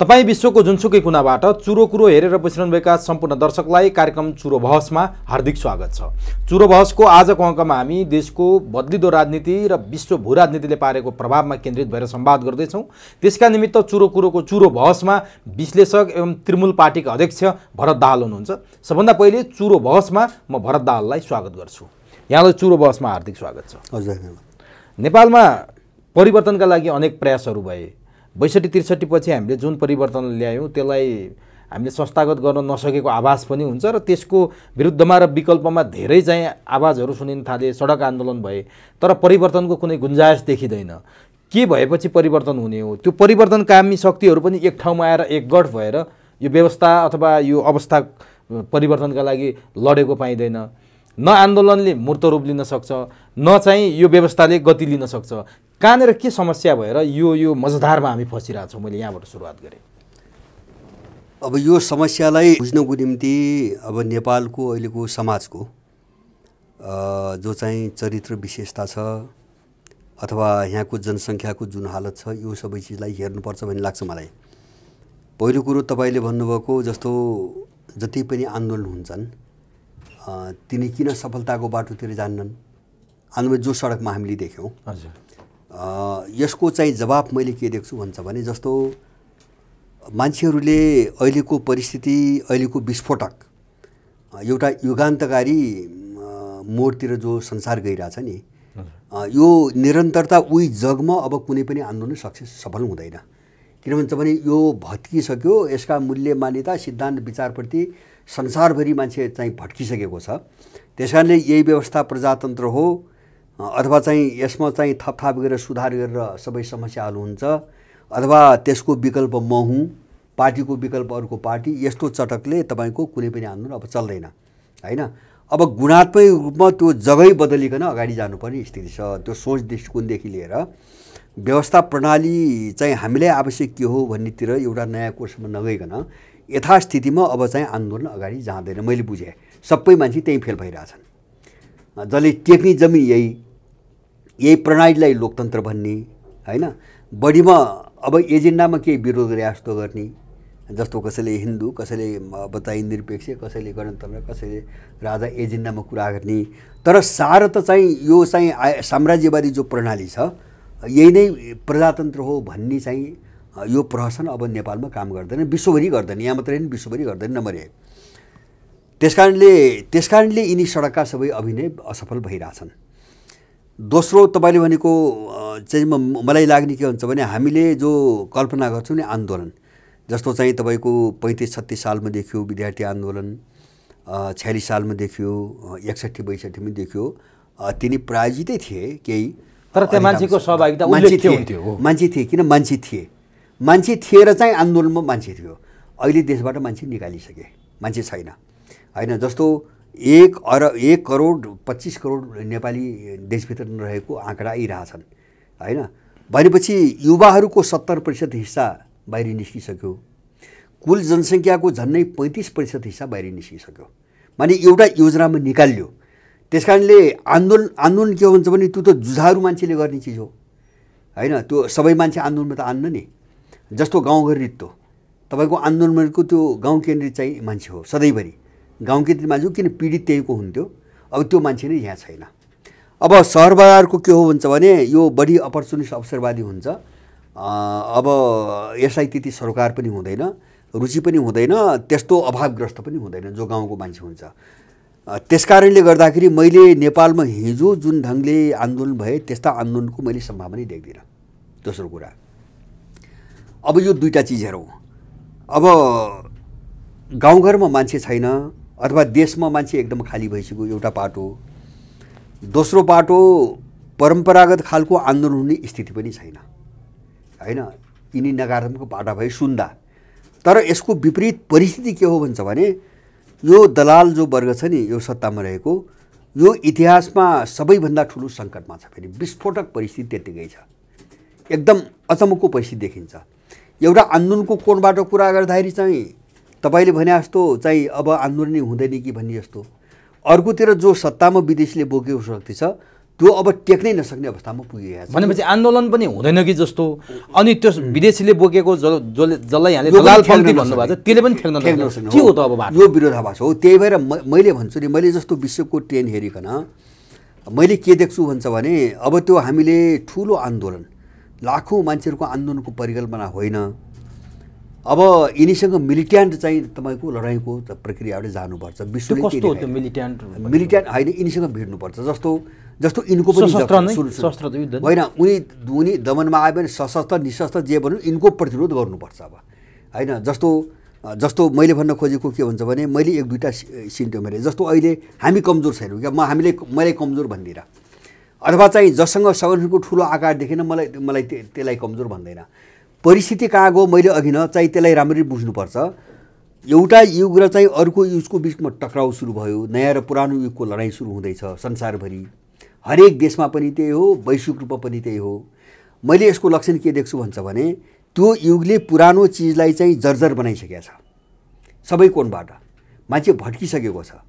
तपाईँ विश्वको जुनसुकै कुनाबाट चुरो कुरो हेरेर बसिरहनुभएका सम्पूर्ण दर्शकलाई कार्यक्रम चुरो बहसमा हार्दिक स्वागत छ चुरो बहसको आजको अङ्कमा हामी देशको बदलिदो राजनीति र विश्व भू राजनीतिले पारेको प्रभावमा केन्द्रित भएर सम्वाद गर्दैछौँ त्यसका निमित्त चुरो कुरोको चुरो बहसमा विश्लेषक एवं तृणमूल पार्टीका अध्यक्ष भरत दाहाल हुनुहुन्छ सबभन्दा पहिले चुरो बहसमा म भरत दाहाललाई स्वागत गर्छु यहाँलाई चुरो बहसमा हार्दिक स्वागत छ हजुर नेपालमा परिवर्तनका लागि अनेक प्रयासहरू भए बैसठी त्रिसठी पछि हामीले जुन परिवर्तन ल्यायौँ त्यसलाई हामीले संस्थागत गर्न नसकेको आवाज पनि हुन्छ र त्यसको विरुद्धमा र विकल्पमा धेरै चाहिँ आवाजहरू सुनिन थाले सडक आन्दोलन भए तर परिवर्तनको कुनै गुन्जायस देखिँदैन के भएपछि परिवर्तन हुने हो त्यो परिवर्तनकामी शक्तिहरू पनि एक ठाउँमा आएर एकगठ भएर यो व्यवस्था अथवा यो अवस्था परिवर्तनका लागि लडेको पाइँदैन न आन्दोलनले मूर्त रूप लिन सक्छ न चाहिँ यो व्यवस्थाले गति लिन सक्छ कहाँनिर के समस्या भएर यो यो मजदारमा हामी फसिरहेको छौँ मैले यहाँबाट सुरुवात गरेँ अब यो समस्यालाई बुझ्नको निम्ति अब नेपालको अहिलेको समाजको जो चाहिँ चरित्र विशेषता छ अथवा यहाँको जनसङ्ख्याको जुन हालत छ यो सबै चिजलाई हेर्नुपर्छ भन्ने लाग्छ मलाई पहिलो कुरो तपाईँले भन्नुभएको जस्तो जति पनि आन्दोलन हुन्छन् तिनी किन सफलताको बाटोतिर जान्नन् आन्दोलन जो सडकमा हामीले देख्यौँ हजुर यसको चाहिँ जवाब मैले के देख्छु भन्छ भने जस्तो मान्छेहरूले अहिलेको परिस्थिति अहिलेको विस्फोटक एउटा युगान्तकारी मोडतिर जो संसार गइरहेछ नि यो निरन्तरता उही जगमा अब कुनै पनि आन्दोलन सक्सेस सफल हुँदैन किन भन्छ भने यो भत्किसक्यो यसका मूल्य मान्यता सिद्धान्त विचारप्रति संसारभरि मान्छे चाहिँ भट्किसकेको छ त्यस कारणले यही व्यवस्था प्रजातन्त्र हो अथवा चाहिँ यसमा चाहिँ थपथाप गरेर सुधार गरेर सबै समस्याहरू हुन्छ अथवा त्यसको विकल्प म हुँ पार्टीको विकल्प अर्को पार्टी यस्तो चटकले तपाईँको कुनै पनि आन्दोलन अब चल्दैन होइन अब गुणात्मक रूपमा त्यो जगै बदलिकन अगाडि जानुपर्ने स्थिति छ त्यो सोच दृष्टिकोणदेखि लिएर व्यवस्था प्रणाली चाहिँ हामीलाई आवश्यक के हो भन्नेतिर एउटा नयाँ कोर्समा नगइकन यथास्थितिमा अब चाहिँ आन्दोलन अगाडि जाँदैन मैले बुझेँ सबै मान्छे त्यहीँ फेल भइरहेछन् जसले टेक्ने जमिन यही यही प्रणालीलाई लोकतन्त्र भन्ने होइन बढीमा अब एजेन्डामा केही विरोध जस्तो गर्ने जस्तो कसैले हिन्दू कसैले बताइ निरपेक्ष कसैले गणतन्त्र कसैले राजा एजेन्डामा कुरा गर्ने तर सार त चाहिँ यो चाहिँ साम्राज्यवादी जो प्रणाली छ यही नै प्रजातन्त्र हो भन्ने चाहिँ यो प्रहसन अब नेपालमा काम गर्दैन विश्वभरि गर्दैन यहाँ मात्रै होइन विश्वभरि गर्दैन नम्बर एक त्यस कारणले त्यस कारणले यिनी सडकका सबै अभिनय असफल भइरहेछन् दोस्रो तपाईँले भनेको चाहिँ मलाई लाग्ने के हुन्छ भने हामीले जो कल्पना गर्छौँ नि आन्दोलन जस्तो चाहिँ तपाईँको पैँतिस छत्तिस सालमा देखियो विद्यार्थी आन्दोलन छ्यालिस सालमा देखियो एकसट्ठी बैसठीमा देखियो तिनी प्रायोजितै थिए केही तर त्यो मान्छेको सहभागिता मान्छे थिए मान्छे थिए किन मान्छे थिए मान्छे थिएर चाहिँ आन्दोलनमा मान्छे थियो अहिले देशबाट मान्छे निकालिसके मान्छे छैन होइन जस्तो एक अरब एक करोड पच्चिस करोड नेपाली देशभित्र रहेको आँकडा आइरहेछन् होइन भनेपछि युवाहरूको सत्तर प्रतिशत हिस्सा बाहिर निस्किसक्यो कुल जनसङ्ख्याको झन्नै पैँतिस प्रतिशत हिस्सा बाहिर निस्किसक्यो माने एउटा योजनामा निकालियो त्यस कारणले आन्दोलन आन्दोलन के हुन्छ भने त्यो त जुझारु मान्छेले गर्ने चिज हो होइन त्यो सबै मान्छे आन्दोलनमा त आन्न नि जस्तो गाउँघर रित्तो तपाईँको आन्दोलनको त्यो गाउँ केन्द्रित चाहिँ मान्छे हो सधैँभरि गाउँ केन्द्रित मान्छे किन पीडित त्यहीको हुन्थ्यो अब त्यो मान्छे नै यहाँ छैन अब सहर बजारको के हो हुन्छ भने यो बढी अपर्चुनिस्ट अवसरवादी हुन्छ अब यसलाई त्यति सरोकार पनि हुँदैन रुचि पनि हुँदैन त्यस्तो अभावग्रस्त पनि हुँदैन जो गाउँको मान्छे हुन्छ त्यस कारणले गर्दाखेरि मैले नेपालमा हिजो जुन ढङ्गले आन्दोलन भए त्यस्ता आन्दोलनको मैले सम्भावना देख्दिनँ दोस्रो कुरा अब यो दुईवटा चिज हेरौँ अब गाउँघरमा मान्छे छैन अथवा देशमा मान्छे एकदम खाली भइसक्यो एउटा पाटो दोस्रो पाटो परम्परागत खालको आन्दोलन हुने स्थिति पनि छैन होइन यिनी नकारात्मक पाटा भए सुन्दा तर यसको विपरीत परिस्थिति के हो भन्छ भने यो दलाल जो वर्ग छ नि यो सत्तामा रहेको यो इतिहासमा सबैभन्दा ठुलो सङ्कटमा छ फेरि विस्फोटक परिस्थिति त्यत्तिकै छ एकदम अचम्मको परिस्थिति देखिन्छ एउटा आन्दोलनको कोणबाट कुरा गर्दाखेरि चाहिँ तपाईँले भने जस्तो चाहिँ अब आन्दोलनै हुँदैन कि भन्ने जस्तो अर्कोतिर जो सत्तामा विदेशीले बोकेको शक्ति छ त्यो अब टेक्नै नसक्ने अवस्थामा पुगेको छ भनेपछि आन्दोलन पनि हुँदैन कि जस्तो अनि त्यो विदेशीले बोकेको जसले जसलाई यहाँले भन्नुभएको छ त्यसले पनि ठेक्न के हो त अब यो विरोधाभास हो त्यही भएर मैले भन्छु नि मैले जस्तो विश्वको ट्रेन हेरिकन मैले के देख्छु भन्छ भने अब त्यो हामीले ठुलो आन्दोलन लाखौँ मान्छेहरूको आन्दोलनको परिकल्पना होइन अब यिनीसँग मिलिट्यान्ट चाहिँ तपाईँको लडाइँको प्रक्रियाबाट जानुपर्छ विश्व कस्तो मिलिट्यान्ट मिलिट्यान्ट होइन यिनीसँग भिड्नुपर्छ जस्तो जस्तो यिनको पनि होइन उनी उनी दमनमा आयो भने सशस्त्र निशस्त्र जे भन्नु यिनको प्रतिरोध गर्नुपर्छ अब होइन जस्तो जस्तो मैले भन्न खोजेको के भन्छ भने मैले एक दुईवटा सिन्टो मेरो जस्तो अहिले हामी कमजोर छैनौँ क्या म हामीले मैले कमजोर भन्दिनँ अथवा चाहिँ जससँग सगनखको ठुलो आकार देखेन मलाई मलाई त्यसलाई कमजोर भन्दैन परिस्थिति कहाँ गयो मैले अघि न चाहिँ त्यसलाई राम्ररी बुझ्नुपर्छ एउटा युग र चाहिँ अर्को युगको बिचमा टक्राउ सुरु भयो नयाँ र पुरानो युगको लडाइँ सुरु हुँदैछ संसारभरि हरेक देशमा पनि त्यही हो वैश्विक रूपमा पनि त्यही हो मैले यसको लक्षण के देख्छु भन्छ भने त्यो युगले पुरानो चिजलाई चाहिँ जर्जर बनाइसकेको छ सबै कोणबाट मान्छे भट्किसकेको छ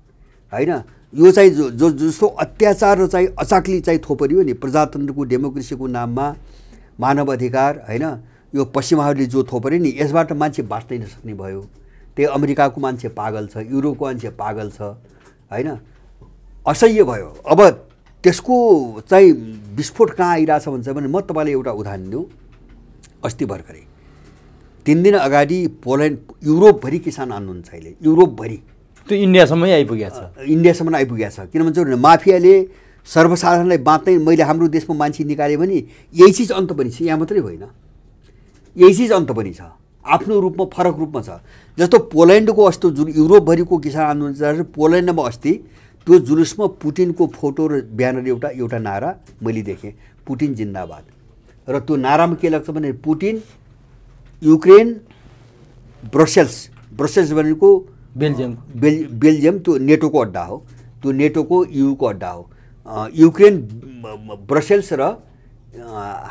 होइन यो चाहिँ जो जो जस्तो अत्याचार र चाहिँ अचाक्ली चाहिँ थोपरियो नि प्रजातन्त्रको डेमोक्रेसीको नाममा मानव अधिकार होइन यो पश्चिमाहरूले जो थोपऱ्यो नि यसबाट मान्छे बाँच्नै नसक्ने भयो त्यही अमेरिकाको मान्छे पागल छ युरोपको मान्छे पागल छ होइन असह्य भयो अब त्यसको चाहिँ विस्फोट कहाँ आइरहेछ भन्छ भने म तपाईँलाई एउटा उदाहरण दिउँ अस्ति भर्खरै तिन दिन अगाडि पोल्यान्ड युरोपभरि किसान आउनुहुन्छ अहिले युरोपभरि त्यो इन्डियासम्मै आइपुगेको छ इन्डियासम्म आइपुगेको छ किन भन्छ भने माफियाले सर्वसाधारणलाई बाँच्दै मैले हाम्रो देशमा मान्छे निकालेँ भने यही चिज अन्त पनि छ यहाँ मात्रै होइन यही चिज अन्त पनि छ आफ्नो रूपमा फरक रूपमा छ जस्तो पोल्यान्डको अस्ति जुन युरोपभरिको किसान आन्दोलन चलाएर पोल्यान्डमा अस्ति त्यो जुलुसमा पुटिनको फोटो र ब्यानर एउटा एउटा नारा मैले देखेँ पुटिन जिन्दाबाद र त्यो नारामा के लाग्छ भने पुटिन युक्रेन ब्रसेल्स ब्रसेल्स भनेको बेल्जियम बेल बेल्जियम त्यो नेटोको अड्डा हो त्यो नेटोको युको अड्डा हो युक्रेन ब्रसेल्स र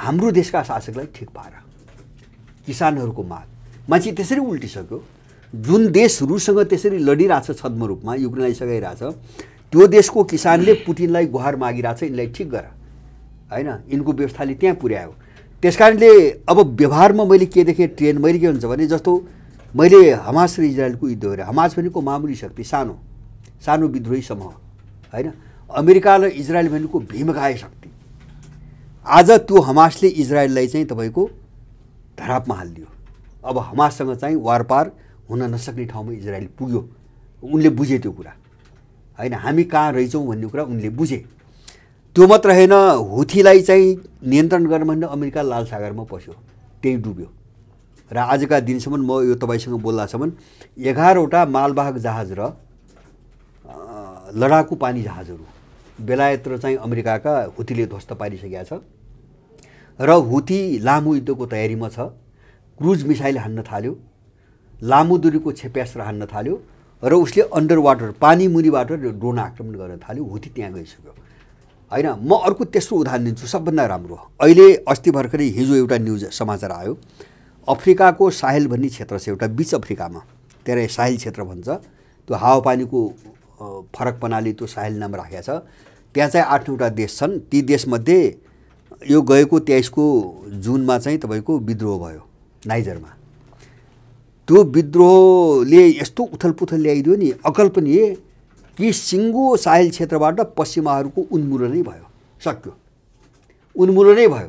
हाम्रो देशका शासकलाई ठिक पाएर किसानहरूको माग मान्छे त्यसरी उल्टिसक्यो जुन देश रुससँग त्यसरी लडिरहेछ छद्म रूपमा युक्रेनलाई सघाइरहेछ त्यो देशको किसानले पुटिनलाई गुहार मागिरहेछ यिनलाई ठिक गर होइन यिनको व्यवस्थाले त्यहाँ पुर्यायो त्यस कारणले अब व्यवहारमा मैले के देखेँ ट्रेन मैले के हुन्छ भने जस्तो मैले हमास र इजरायलको युद्ध गरेँ हमास भनेको मामुली शक्ति सानो सानो विद्रोही समूह होइन अमेरिका र इजरायल भनेको भीमकाय शक्ति आज त्यो हमासले इजरायललाई चाहिँ तपाईँको धरापमा हालिदियो अब हमाससँग चाहिँ वारपार हुन नसक्ने ठाउँमा इजरायल पुग्यो उनले बुझे त्यो कुरा होइन हामी कहाँ रहेछौँ भन्ने कुरा उनले बुझे त्यो मात्र होइन हुथीलाई चाहिँ नियन्त्रण गर्न भने अमेरिका लाल सागरमा पस्यो त्यही डुब्यो र आजका दिनसम्म म यो तपाईँसँग बोल्दासम्म एघारवटा मालवाहक जहाज र लडाकु पानी जहाजहरू बेलायत र चाहिँ अमेरिकाका हुतीले ध्वस्त पारिसकेका छ र हुती लामो युद्धको तयारीमा छ क्रुज मिसाइल हान्न थाल्यो लामो दुरीको क्षेप्यास्त्र हान्न थाल्यो र उसले अन्डर वाटर पानी मुनिबाट ड्रोन आक्रमण गर्न थाल्यो हुती त्यहाँ गइसक्यो होइन म अर्को तेस्रो उदाहरण दिन्छु सबभन्दा राम्रो अहिले अस्ति भर्खरै हिजो एउटा न्युज समाचार आयो अफ्रिकाको साहेल भन्ने क्षेत्र छ एउटा बिच अफ्रिकामा त्यहाँ साहेल क्षेत्र भन्छ त्यो हावापानीको फरकपनाले त्यो साहेल नाम राखेको छ त्यहाँ चाहिँ आठवटा देश छन् ती देशमध्ये यो गएको तेइसको जुनमा चाहिँ तपाईँको विद्रोह भयो नाइजरमा त्यो विद्रोहले यस्तो उथलपुथल ल्याइदियो नि अकल्पनीय कि सिङ्गो साहिल क्षेत्रबाट पश्चिमाहरूको उन्मूलनै भयो सक्यो उन्मूलनै भयो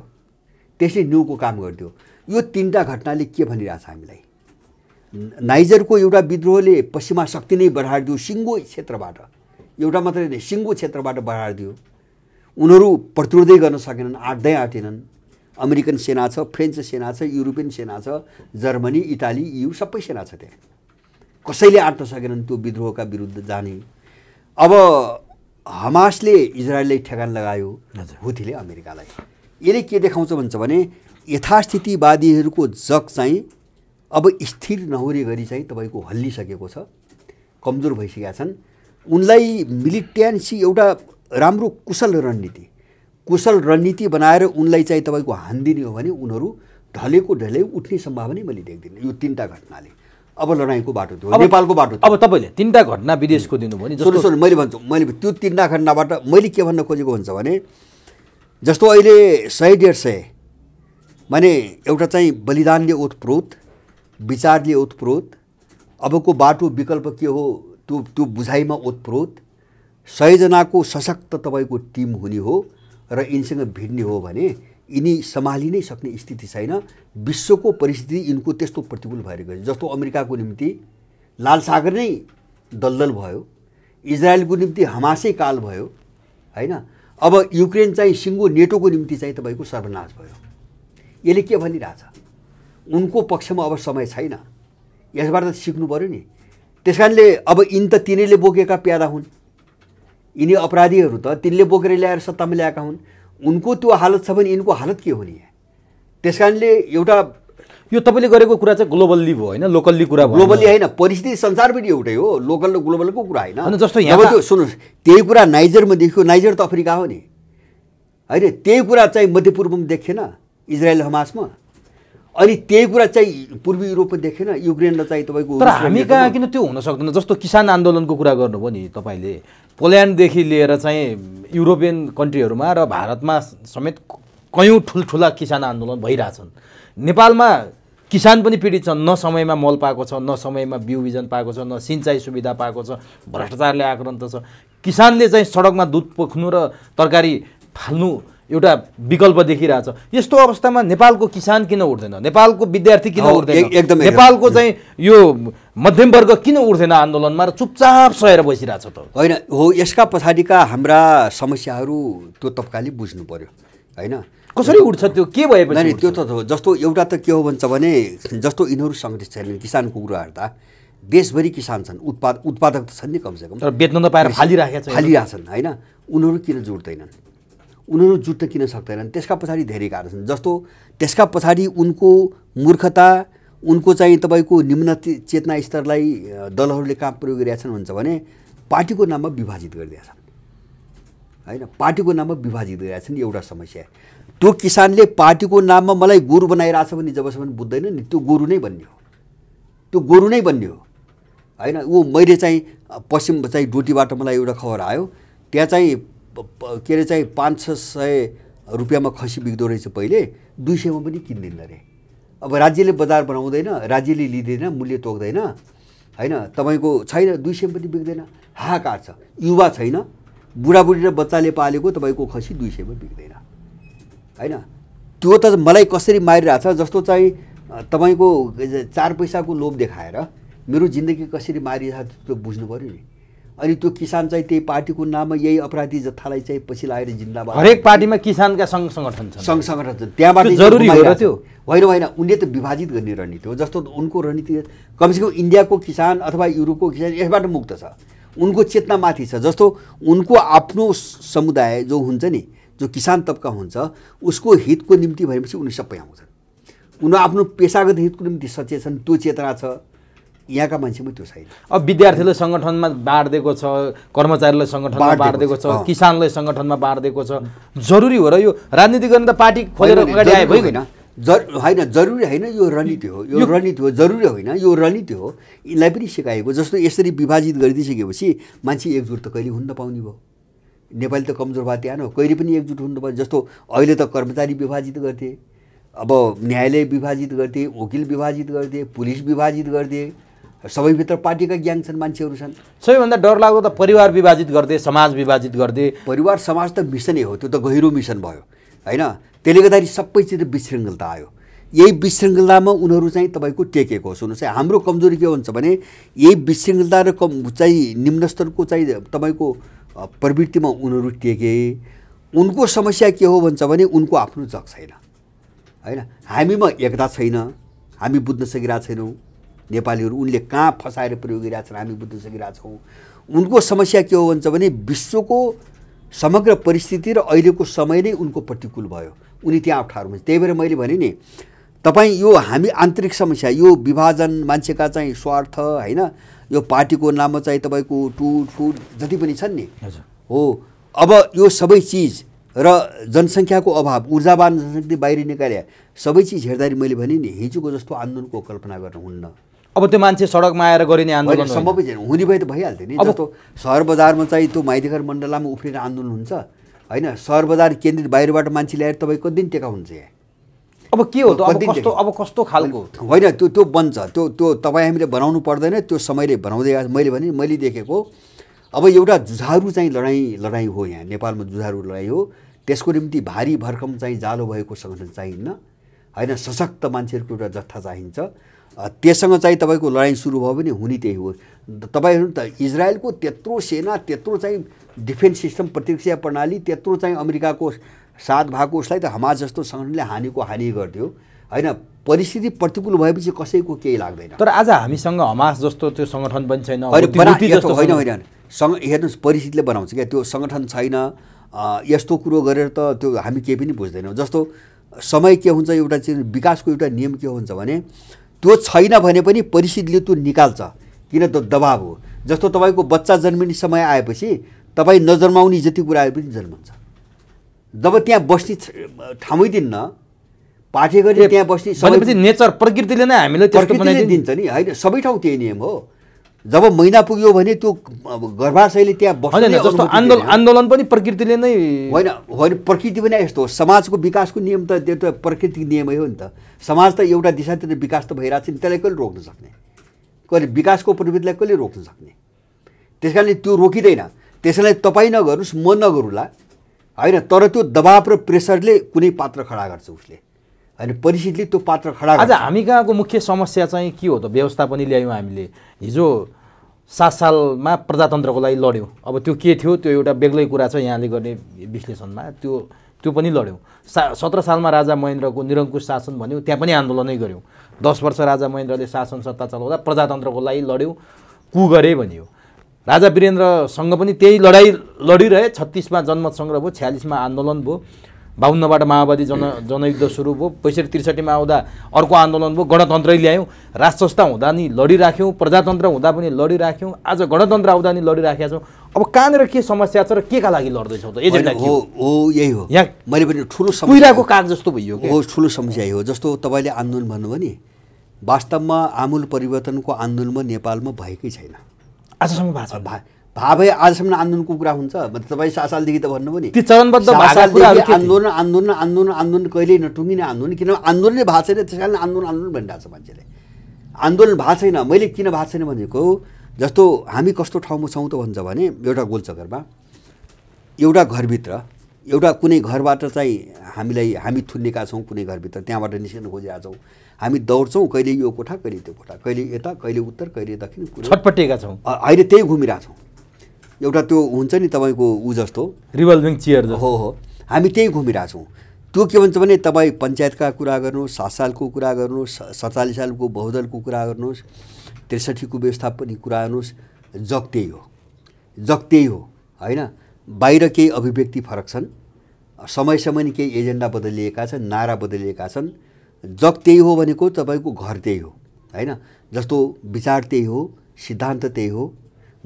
त्यसले न्युको काम गरिदियो यो तिनवटा घटनाले के भनिरहेछ हामीलाई नाइजरको एउटा विद्रोहले पश्चिमा शक्ति नै बढाएर दियो सिङ्गो क्षेत्रबाट एउटा मात्रै नै सिङ्गो क्षेत्रबाट बढाएर दियो उनीहरू प्रतिरोधै गर्न सकेनन् आँट्दै आँटेनन् अमेरिकन सेना छ फ्रेन्च सेना छ युरोपियन सेना छ जर्मनी इटाली यु सबै सेना छ त्यहाँ कसैले आँट्न सकेनन् त्यो विद्रोहका विरुद्ध जाने अब हमासले इजरायलले ठेगान लगायो हुथीले अमेरिकालाई यसले के देखाउँछ भन्छ भने यथास्थितिवादीहरूको जग चाहिँ अब स्थिर नहुने गरी चाहिँ तपाईँको हल्लिसकेको छ कमजोर भइसकेका छन् उनलाई मिलिट्यान्सी एउटा राम्रो कुशल रणनीति कुशल रणनीति बनाएर उनलाई चाहिँ तपाईँको हानिदिने हो भने उनीहरू ढलेको ढले उठ्ने सम्भावना मैले देख्दिनँ यो तिनवटा घटनाले अब लडाइँको बाटो थियो नेपालको बाटो अब तपाईँले तिनवटा घटना विदेशको दिनुभयो नि जस्तो मैले भन्छु मैले त्यो तिनवटा घटनाबाट मैले के भन्न खोजेको हुन्छ भने जस्तो अहिले सय डेढ सय माने एउटा चाहिँ बलिदानले ओतप्रोत विचारले ओतप्रोत अबको बाटो विकल्प के हो त्यो त्यो बुझाइमा ओतप्रोत सयजनाको सशक्त तपाईँको टिम हुने हो र यिनीसँग भिड्ने हो भने यिनी सम्हालि नै सक्ने स्थिति छैन विश्वको परिस्थिति यिनको त्यस्तो प्रतिकूल भएर गयो जस्तो अमेरिकाको निम्ति लाल सागर नै दलदल भयो इजरायलको निम्ति हमासै काल भयो होइन अब युक्रेन चाहिँ सिङ्गो नेटोको निम्ति चाहिँ तपाईँको सर्वनाश भयो यसले के भनिरहेछ उनको पक्षमा अब समय छैन यसबाट त सिक्नु पऱ्यो नि त्यस कारणले अब यिन त तिनैले बोकेका प्यादा हुन् यिनी अपराधीहरू त तिनले बोकेर ल्याएर सत्तामा ल्याएका हुन् उनको त्यो हालत छ भने यिनको हालत के हो नि त्यस कारणले एउटा यो तपाईँले गरेको कुरा चाहिँ ग्लोबल्ली भयो होइन लोकल्ली कुरा ग्लोबल्ली होइन परिस्थिति संसार पनि एउटै हो लोकल र ग्लोबलको कुरा होइन जस्तो यहाँ त्यो सुन्नुहोस् त्यही कुरा नाइजरमा देखियो नाइजर त अफ्रिका हो नि होइन त्यही कुरा चाहिँ मध्यपूर्वमा देखिएन इजरायल हमासमा अनि त्यही कुरा चाहिँ पूर्वी युरोपमा देखेन युक्रेनलाई चाहिँ तपाईँको तर हामी कहाँ किन त्यो हुन सक्दैन जस्तो किसान आन्दोलनको कुरा गर्नुभयो नि तपाईँले पोल्यान्डदेखि लिएर चाहिँ युरोपियन कन्ट्रीहरूमा र भारतमा समेत कयौँ ठुल्ठुला किसान आन्दोलन भइरहेछन् नेपालमा किसान पनि पीडित छन् न समयमा मल पाएको छ न समयमा बिउ बिजन पाएको छ न सिँचाइ सुविधा पाएको छ भ्रष्टाचारले आक्रान्त छ किसानले चाहिँ सडकमा दुध पोख्नु र तरकारी फाल्नु एउटा विकल्प देखिरहेछ यस्तो अवस्थामा नेपालको किसान किन उठ्दैन नेपालको विद्यार्थी किन उठ्दैन एकदम नेपालको चाहिँ यो मध्यमवर्ग किन उठ्दैन आन्दोलनमा र चुपचाप सहेर बसिरहेछ त होइन हो यसका पछाडिका हाम्रा समस्याहरू त्यो तब्काले बुझ्नु पर्यो होइन कसरी उठ्छ त्यो के भएपछि त्यो त हो जस्तो एउटा त के हो भन्छ भने जस्तो यिनीहरू सङ्गठित छैन किसानको कुरा हेर्दा देशभरि किसान छन् उत्पाद उत्पादक त छन् नि कमसेकम तर बेच्न नपाएर फालिरहेका छन् फालिरहेछन् होइन उनीहरू किन जुट्दैनन् उनीहरू जुट्न किन सक्दैनन् त्यसका पछाडि धेरै कारण छन् जस्तो त्यसका पछाडि उनको मूर्खता उनको चाहिँ तपाईँको निम्न चेतना स्तरलाई दलहरूले कहाँ प्रयोग गरिरहेछन् भन्छ भने पार्टीको नाममा विभाजित छन् होइन पार्टीको नाममा विभाजित गरिरहेछन् एउटा समस्या त्यो किसानले पार्टीको नाममा मलाई गोरु बनाइरहेछ भने जबसम्म बुझ्दैन नि त्यो गोरु नै बन्ने हो त्यो गोरु नै बन्ने हो होइन ऊ मैले चाहिँ पश्चिम चाहिँ डोटीबाट मलाई एउटा खबर आयो त्यहाँ चाहिँ के अरे चाहिँ पाँच छ सय रुपियाँमा खसी बिग्दो रहेछ पहिले दुई सयमा पनि किन्दिनँ अरे अब राज्यले बजार बनाउँदैन राज्यले लिँदैन मूल्य तोक्दैन होइन तपाईँको छैन दुई सय पनि बिग्दैन हाहाकार छ युवा छैन बुढाबुढी र बच्चाले पालेको तपाईँको खसी दुई सयमा बिग्दैन होइन त्यो त मलाई कसरी मारिरहेछ जस्तो चाहिँ तपाईँको चार पैसाको लोभ देखाएर मेरो जिन्दगी कसरी मारिरहेछ त्यो बुझ्नु पऱ्यो नि अनि त्यो किसान चाहिँ त्यही पार्टीको नाममा यही अपराधी जथालाई चाहिँ पछि लागेर जिन्दा जिन्दाबाद हरेक पार्टीमा किसानका सङ्घ सङ्गठन छन् सङ्घ सङ्गठन छन् त्यहाँबाट जरुरी होइन होइन उनले त विभाजित गर्ने रणनीति हो जस्तो उनको रणनीति कमसेकम इन्डियाको किसान अथवा युरोपको किसान यसबाट मुक्त छ उनको चेतना माथि छ जस्तो उनको आफ्नो समुदाय जो हुन्छ नि जो किसान तबका हुन्छ उसको हितको निम्ति भएपछि उनी सबै आउँछन् उनी आफ्नो पेसागत हितको निम्ति सचेत छन् त्यो चेतना छ यहाँका मान्छे पनि त्यो छैन अब विद्यार्थीले सङ्गठनमा बाँडिदिएको छ कर्मचारीलाई सङ्गठनमा बाँडिदिएको छ किसानलाई सङ्गठनमा बाँडिदिएको छ जरुरी हो र यो राजनीति गर्न त पार्टी खोलेर अगाडि आए होइन जर होइन जरुरी होइन यो रणनीति हो यो रणनीति हो जरुरी होइन यो रणनीति हो यिनलाई पनि सिकाएको जस्तो यसरी विभाजित गरिदिइसकेपछि मान्छे एकजुट त कहिले हुन नपाउने भयो नेपाली त कमजोर भए त्यहाँ हो कहिले पनि एकजुट हुनु पर्ने जस्तो अहिले त कर्मचारी विभाजित गर्थे अब न्यायालय विभाजित गर्थे वकिल विभाजित गर्थे पुलिस विभाजित गर्थे सबैभित्र पार्टीका ज्ञान छन् मान्छेहरू छन् सबैभन्दा डर लाग्दो त परिवार विभाजित गर्दै समाज विभाजित गर्दै परिवार समाज त मिसनै हो त्यो त गहिरो मिसन भयो होइन त्यसले गर्दाखेरि सबैतिर विशृङ्खलता आयो यही विशृङ्खलतामा उनीहरू चाहिँ तपाईँको टेकेको होस् हुनुहोस् हाम्रो कमजोरी के हुन्छ भने यही विशृङ्खलता र कम चाहिँ निम्न स्तरको चाहिँ तपाईँको प्रवृत्तिमा उनीहरू टेके उनको समस्या के हो भन्छ भने उनको आफ्नो जग छैन होइन हामीमा एकता छैन हामी बुझ्न सकिरहेको छैनौँ नेपालीहरू उनले कहाँ फसाएर प्रयोग गरिरहेछन् हामी बुझ्न सकिरहेछौँ उनको समस्या के हो भन्छ भने विश्वको समग्र परिस्थिति र अहिलेको समय नै उनको प्रतिकूल भयो उनी त्यहाँ अप्ठ्यारोमा त्यही भएर मैले भने नि तपाईँ यो हामी आन्तरिक समस्या यो विभाजन मान्छेका चाहिँ स्वार्थ होइन यो पार्टीको नाममा चाहिँ तपाईँको टुट फुट जति पनि छन् नि हो अब यो सबै चिज र जनसङ्ख्याको अभाव ऊर्जावान जनशक्ति बाहिर निकाले सबै चिज हेर्दाखेरि मैले भने नि हिजोको जस्तो आन्दोलनको कल्पना गर्नुहुन्न अब त्यो मान्छे सडकमा आएर गरिने आन्दोलन सम्भवै छैन हुने भए त भइहाल्थ्यो नि जस्तो सहर बजारमा चाहिँ त्यो माइतीघर मण्डलामा उफ्रिएर आन्दोलन हुन्छ होइन सहर बजार केन्द्रित बाहिरबाट मान्छे ल्याएर तपाईँ कति दिन टेका हुन्छ यहाँ अब के हो त कस्तो अब कस्तो खालको होइन त्यो त्यो बन्छ त्यो त्यो तपाईँ हामीले बनाउनु पर्दैन त्यो समयले बनाउँदै आएको मैले भने मैले देखेको अब एउटा जुझारु चाहिँ लडाइँ लडाइँ हो यहाँ नेपालमा जुझारु लडाइँ हो त्यसको निम्ति भारी भरकम चाहिँ जालो भएको सङ्गठन चाहिन्न होइन सशक्त मान्छेहरूको एउटा जत्था चाहिन्छ त्यससँग चाहिँ तपाईँको लडाइँ सुरु भयो भने हुने त्यही हो तपाईँहरू त इजरायलको त्यत्रो सेना त्यत्रो चाहिँ डिफेन्स सिस्टम प्रतिरक्षा प्रणाली त्यत्रो चाहिँ अमेरिकाको साथ भएको उसलाई त हमास जस्तो सङ्गठनले हानिको हानि गरिदियो होइन परिस्थिति प्रतिकूल भएपछि कसैको केही लाग्दैन तर आज हामीसँग हमास जस्तो त्यो सङ्गठन पनि छैन होइन होइन सङ्ग हेर्नुहोस् परिस्थितिले बनाउँछ क्या त्यो सङ्गठन छैन यस्तो कुरो गरेर त त्यो हामी केही पनि बुझ्दैनौँ जस्तो समय के हुन्छ एउटा चाहिँ विकासको एउटा नियम के हुन्छ भने त्यो छैन भने पनि परिस्थितिले त्यो निकाल्छ किन त्यो दबाब हो जस्तो तपाईँको बच्चा जन्मिने समय आएपछि तपाईँ नजन्माउने जति कुरा आए पनि जन्मन्छ जब त्यहाँ बस्ने ठाउँै दिन्न पाठे गरेर त्यहाँ बस्ने नेचर प्रकृतिले नै हामीलाई प्रकृतिले दिन्छ नि होइन सबै ठाउँ त्यही नियम हो जब महिना पुग्यो भने त्यो गर्भाशयले त्यहाँ बस्ने जस्तो आन्दोलन आन्दोलन पनि प्रकृतिले नै होइन होइन प्रकृति पनि यस्तो हो समाजको विकासको नियम त त्यो त प्रकृतिको नियमै हो नि त समाज त एउटा दिशातिर विकास त भइरहेको छ नि त्यसलाई कहिले रोक्न सक्ने कहिले विकासको प्रवृत्तिलाई कहिले रोक्न सक्ने त्यस कारणले त्यो रोकिँदैन त्यसैलाई तपाईँ नगर्नुहोस् म नगरौँला होइन तर त्यो दबाब र प्रेसरले कुनै पात्र खडा गर्छ उसले होइन परिस्थितिले त्यो पात्र खडा गर्छ आज हामी कहाँको मुख्य समस्या चाहिँ के हो त व्यवस्था पनि ल्यायौँ हामीले हिजो सात सालमा प्रजातन्त्रको लागि लड्यौँ अब त्यो के थियो त्यो एउटा बेग्लै कुरा छ यहाँले गर्ने विश्लेषणमा त्यो त्यो पनि लड्यौँ सा सत्र सालमा राजा महेन्द्रको निरङ्कुश शासन भन्यौँ त्यहाँ पनि आन्दोलनै गऱ्यौँ दस वर्ष राजा महेन्द्रले शासन सत्ता चलाउँदा प्रजातन्त्रको लागि लड्यौँ कु गरे भनियो राजा वीरेन्द्रसँग पनि त्यही लडाइँ लडिरहे छत्तिसमा जनमत सङ्ग्रह भयो छ्यालिसमा आन्दोलन भयो बाहुन्नबाट माओवादी जन जनयुद्ध सुरु भयो पैँसठी त्रिसठीमा आउँदा अर्को आन्दोलन भयो गणतन्त्रै ल्यायौँ संस्था हुँदा नि लडिराख्यौँ प्रजातन्त्र हुँदा पनि लडिराख्यौँ आज गणतन्त्र आउँदा नि लडिराखेका छौँ अब कहाँनिर के समस्या छ र के का लागि लड्दैछौँ त एजेन्डा हो हो यही हो यहाँ मैले पनि ठुलो कुहिराको काग जस्तो भइयो हो ठुलो समस्या हो जस्तो तपाईँले आन्दोलन भन्नुभयो नि वास्तवमा आमूल परिवर्तनको आन्दोलनमा नेपालमा भएकै छैन आजसम्म भएको छ भा भए आजसम्म आन्दोलनको कुरा हुन्छ तपाईँ सात सालदेखि त भन्नुभयो नि चरणबद्ध आन्दोलन आन्दोलन आन्दोलन आन्दोलन कहिल्यै नटुङ्गिने आन्दोलन किनभने आन्दोलनै भएको छैन त्यस कारण आन्दोलन आन्दोलन भनिरहेको छ मान्छेले आन्दोलन भएको छैन मैले किन भएको छैन भनेको जस्तो हामी कस्तो ठाउँमा छौँ त भन्छ भने एउटा गोलचक्करमा एउटा घरभित्र एउटा कुनै घरबाट चाहिँ हामीलाई हामी थुनेका छौँ कुनै घरभित्र त्यहाँबाट निस्किन खोजिरहेको छौँ हामी दौड्छौँ कहिले यो कोठा कहिले त्यो कोठा कहिले यता कहिले उत्तर कहिले दक्षिण छटपटिएका छौँ अहिले त्यही घुमिरहेछौँ एउटा त्यो हुन्छ नि तपाईँको ऊ जस्तो रिभल्भिङ चेयर हो हो हामी त्यही घुमिरहेछौँ त्यो के भन्छ भने तपाईँ पञ्चायतका कुरा गर्नुहोस् सात सालको कुरा गर्नुहोस् सत्तालिस सालको बहुदलको कुरा गर्नुहोस् त्रिसठीको पनि कुरा गर्नुहोस् जग त्यही हो जग त्यही हो होइन बाहिर केही अभिव्यक्ति फरक छन् समय समय नै केही एजेन्डा बदलिएका छन् नारा बदलिएका छन् जग त्यही हो भनेको तपाईँको घर त्यही हो होइन जस्तो विचार त्यही हो सिद्धान्त त्यही हो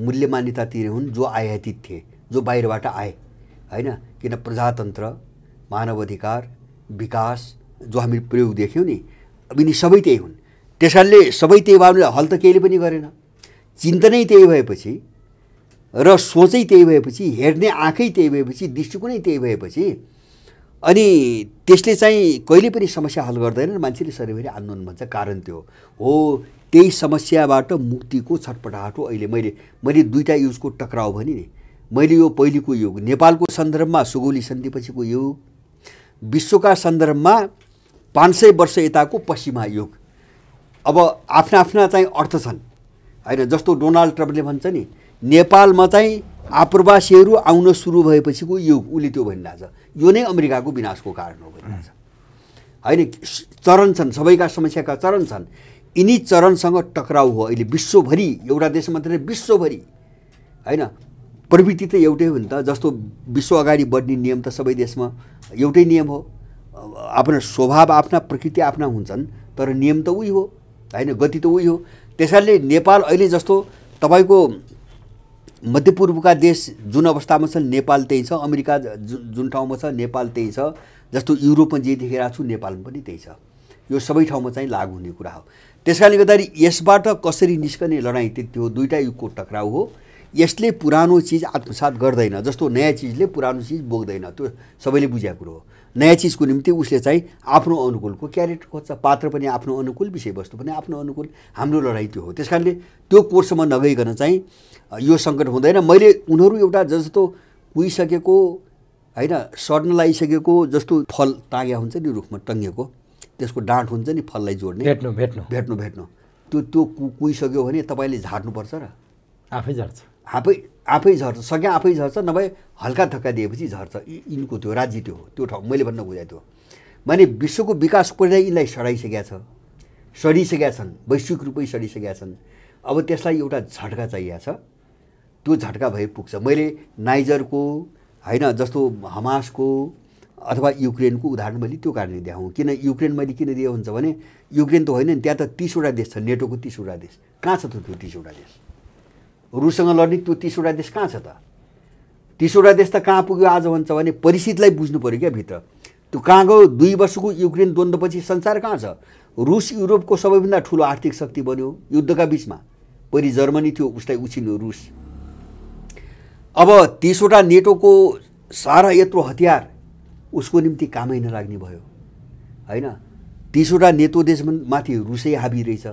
मूल्य मान्यता तिर हुन् जो आयातित थिए जो बाहिरबाट आए होइन किन प्रजातन्त्र मानवाधिकार विकास जो हामी प्रयोग देख्यौँ नि अब यिनी सबै त्यही हुन् त्यस कारणले सबै त्यही भयो हल त केहीले पनि गरेन चिन्तनै त्यही भएपछि र सोचै त्यही भएपछि हेर्ने आँखै त्यही भएपछि दृष्टिकोणै त्यही भएपछि अनि त्यसले चाहिँ कहिले पनि समस्या हल गर्दैन मान्छेले सधैँभरि आन्दोलन भन्छ कारण त्यो हो त्यही समस्याबाट मुक्तिको छटपटाहट हो अहिले मैले मैले दुईवटा युजको टक्राउ भने नि मैले यो पहिलेको युग नेपालको सन्दर्भमा सुगौली सन्धिपछिको युग विश्वका सन्दर्भमा पाँच सय वर्ष यताको पश्चिमा युग अब आफ्ना आफ्ना चाहिँ अर्थ छन् होइन जस्तो डोनाल्ड ट्रम्पले भन्छ नि नेपालमा चाहिँ आप्रवासीहरू आउन सुरु भएपछिको युग उसले त्यो भनिरहेछ यो नै अमेरिकाको विनाशको कारण हो भनिरहेछ होइन चरण छन् सबैका समस्याका चरण छन् यिनी चरणसँग टक्राउ हो अहिले विश्वभरि एउटा देश मात्रै विश्वभरि होइन प्रवृत्ति त एउटै हो नि त जस्तो विश्व अगाडि बढ्ने नियम त सबै देशमा एउटै नियम हो आफ्नो स्वभाव आफ्ना प्रकृति आफ्ना हुन्छन् तर नियम त उही हो होइन गति त उही हो त्यसैले नेपाल अहिले जस्तो तपाईँको मध्यपूर्वका देश जुन अवस्थामा छन् नेपाल त्यही छ अमेरिका जुन जुन ठाउँमा छ नेपाल त्यही छ जस्तो युरोपमा जे देखिरहेको छु नेपालमा पनि त्यही छ यो सबै ठाउँमा चाहिँ लागु हुने कुरा हो त्यस कारणले गर्दाखेरि यसबाट कसरी निस्कने लडाइँ त्यो दुइटा युगको टक्राउ हो यसले पुरानो चिज आत्मसात गर्दैन जस्तो नयाँ चिजले पुरानो चिज बोक्दैन त्यो सबैले बुझेको कुरो हो नयाँ चिजको निम्ति उसले चाहिँ आफ्नो अनुकूलको क्यारेक्टर खोज्छ पात्र पनि आफ्नो अनुकूल विषयवस्तु पनि आफ्नो अनुकूल हाम्रो लडाइँ त्यो हो त्यस कारणले त्यो कोर्समा नगइकन चाहिँ यो सङ्कट हुँदैन मैले उनीहरू एउटा जस्तो कुहिसकेको होइन सड्न लगाइसकेको जस्तो फल ताग्या हुन्छ नि रुखमा टङ्गेको त्यसको डाँट हुन्छ नि फललाई जोड्ने भेट्नु भेट्नु भेट्नु भेट्नु त्यो त्यो कुहिसक्यो भने तपाईँले झार्नुपर्छ र आफै झार्छ आफै आफै झर्छ सके आफै झर्छ नभए हल्का थक्का दिएपछि झर्छ यिनको त्यो राज्य त्यो हो त्यो ठाउँ मैले भन्न खोजेको त्यो माने विश्वको विकास प्रक्रिया यिनलाई सडाइसकेका छ सडिसकेका छन् वैश्विक रूपै सडिसकेका छन् अब त्यसलाई एउटा झट्का चाहिएको छ त्यो झट्का भए पुग्छ मैले नाइजरको होइन जस्तो हमासको अथवा युक्रेनको उदाहरण मैले त्यो कारणले देखाउँ किन युक्रेन मैले किन दिएको हुन्छ भने युक्रेन त होइन नि त्यहाँ त तिसवटा देश छ नेटोको तिसवटा देश कहाँ छ त्यो तिसवटा देश रुससँग लड्ने त्यो तिसवटा देश कहाँ छ त तिसवटा देश त कहाँ पुग्यो आज भन्छ भने परिस्थितिलाई बुझ्नु पऱ्यो क्या भित्र त्यो कहाँ गयो दुई वर्षको युक्रेन द्वन्द्वपछि संसार कहाँ छ रुस युरोपको सबैभन्दा ठुलो आर्थिक शक्ति बन्यो युद्धका बिचमा पहिले जर्मनी थियो उसलाई उछिन्यो रुस अब तिसवटा नेटोको सारा यत्रो हतियार उसको निम्ति कामै नलाग्ने भयो होइन तिसवटा नेटो देशमाथि रुसै हाबी रहेछ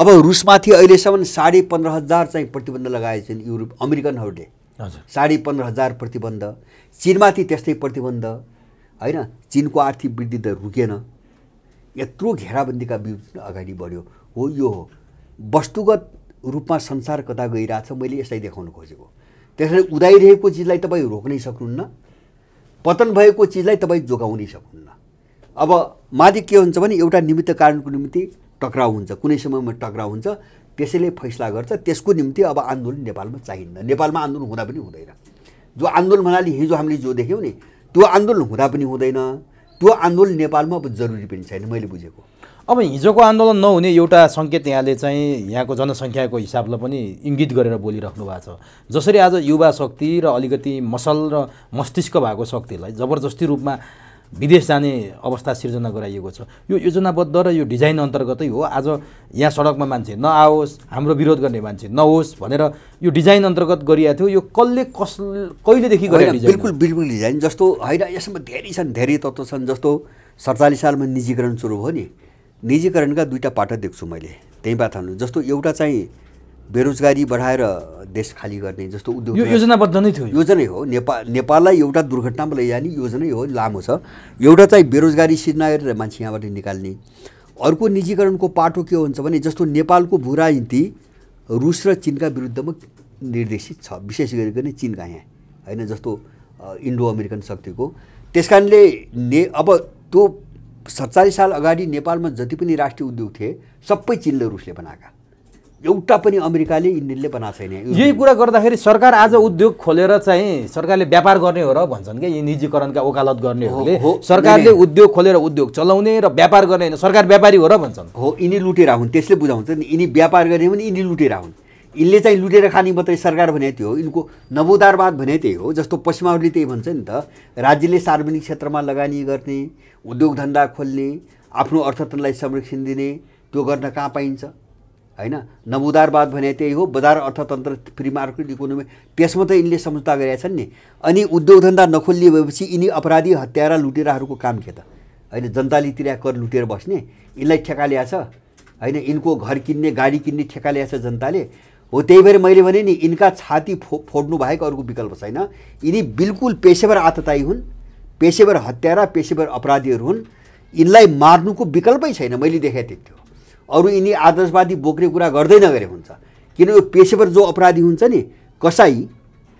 अब रुसमाथि अहिलेसम्म साढे पन्ध्र हजार चाहिँ प्रतिबन्ध लगाएछन् युरोप अमेरिकनहरूले साढे पन्ध्र हजार प्रतिबन्ध चिनमाथि त्यस्तै प्रतिबन्ध होइन चिनको आर्थिक वृद्धि त रुकेन यत्रो घेराबन्दीका बिच अगाडि बढ्यो हो यो हो वस्तुगत रूपमा संसार कता गइरहेछ मैले यसलाई देखाउन खोजेको त्यसरी उदाइरहेको चिजलाई तपाईँ रोक्नै सक्नुहुन्न पतन भएको चिजलाई तपाईँ जोगाउनै सक्नुहुन्न अब माथि के हुन्छ भने एउटा निमित्त कारणको निम्ति टक्राउ हुन्छ कुनै समयमा टक्राउ हुन्छ त्यसैले फैसला गर्छ त्यसको निम्ति अब आन्दोलन नेपालमा चाहिन्न नेपालमा आन्दोलन हुँदा पनि हुँदैन जो आन्दोलन भन्नाले हिजो हामीले जो देख्यौँ नि त्यो आन्दोलन हुँदा पनि हुँदैन त्यो आन्दोलन नेपालमा अब जरुरी पनि छैन मैले बुझेको अब हिजोको आन्दोलन नहुने एउटा सङ्केत यहाँले चाहिँ यहाँको जनसङ्ख्याको हिसाबले पनि इङ्गित गरेर बोलिराख्नु भएको छ जसरी आज युवा शक्ति र अलिकति मसल र मस्तिष्क भएको शक्तिलाई जबरजस्ती रूपमा विदेश जाने अवस्था सिर्जना गराइएको छ यो योजनाबद्ध र यो डिजाइन अन्तर्गतै हो आज यहाँ सडकमा मान्छे नआओस् हाम्रो विरोध गर्ने मान्छे नहोस् भनेर यो डिजाइन अन्तर्गत गरिएको थियो यो कसले कस कहिलेदेखि गरेको बिल्कुल बिल्कुल डिजाइन जस्तो होइन यसमा धेरै छन् धेरै तत्त्व छन् जस्तो सडचालिस सालमा निजीकरण सुरु भयो नि निजीकरणका दुईवटा पाटो देख्छु मैले त्यही त्यहीँबाट जस्तो एउटा चाहिँ बेरोजगारी बढाएर देश खाली गर्ने जस्तो उद्योग यो योजनाबद्ध नै थियो योजनै हो नेपाल नेपाललाई एउटा दुर्घटनामा लैजाने योजनै हो लामो छ एउटा चाहिँ बेरोजगारी सिर्नाएर मान्छे यहाँबाट निकाल्ने अर्को निजीकरणको पाटो के हुन्छ भने जस्तो नेपालको भूराजनीति रुस र चिनका विरुद्धमा निर्देशित छ विशेष गरिकन चिनका यहाँ होइन जस्तो इन्डो अमेरिकन शक्तिको त्यस कारणले ने अब त्यो सत्तालिस साल अगाडि नेपालमा जति पनि राष्ट्रिय उद्योग थिए सबै चिनले रुसले बनाएका एउटा पनि अमेरिकाले इन्डियनले बनाएको छैन यही कुरा गर्दाखेरि सरकार आज उद्योग खोलेर चाहिँ सरकारले व्यापार गर्ने हो र भन्छन् कि यी निजीकरणका वकालत हो सरकारले उद्योग खोलेर उद्योग चलाउने र व्यापार गर्ने होइन सरकार व्यापारी हो र भन्छन् हो यिनी लुटेर हुन् त्यसले बुझाउँछ नि यिनी व्यापार गर्ने भने यिनी लुटेर हुन् यिनले चाहिँ लुटेर खाने मात्रै सरकार भने त्यो हो यिनको नवोदारवाद भने त्यही हो जस्तो पश्चिमाहरूले त्यही भन्छ नि त राज्यले सार्वजनिक क्षेत्रमा लगानी गर्ने उद्योग धन्दा खोल्ने आफ्नो अर्थतन्त्रलाई संरक्षण दिने त्यो गर्न कहाँ पाइन्छ होइन नबुदारवाद भने त्यही हो बजार अर्थतन्त्र फ्री मार्केट इकोनोमी त्यसमा त यिनले सम्झौता गरेका छन् नि अनि उद्योग धन्दा नखोलिए भएपछि यिनी अपराधी हत्यारा लुटेराहरूको काम के त होइन जनताले तिर कर लुटेर बस्ने यिनलाई ठेका ल्याएको छ होइन यिनको घर किन्ने गाडी किन्ने ठेका ल्याएको छ जनताले हो त्यही भएर मैले भने नि यिनका छाती फो फोड्नु बाहेक अर्को विकल्प छैन यिनी बिल्कुल पेसेवर आतताई हुन् पेसेवर हत्यारा पेसेवर अपराधीहरू हुन् यिनलाई मार्नुको विकल्पै छैन मैले देखाएको थिएँ त्यो अरू यिनी आदर्शवादी बोक्ने कुरा गर्दैन गरे हुन्छ किन यो पेसेवर जो अपराधी हुन्छ नि कसाई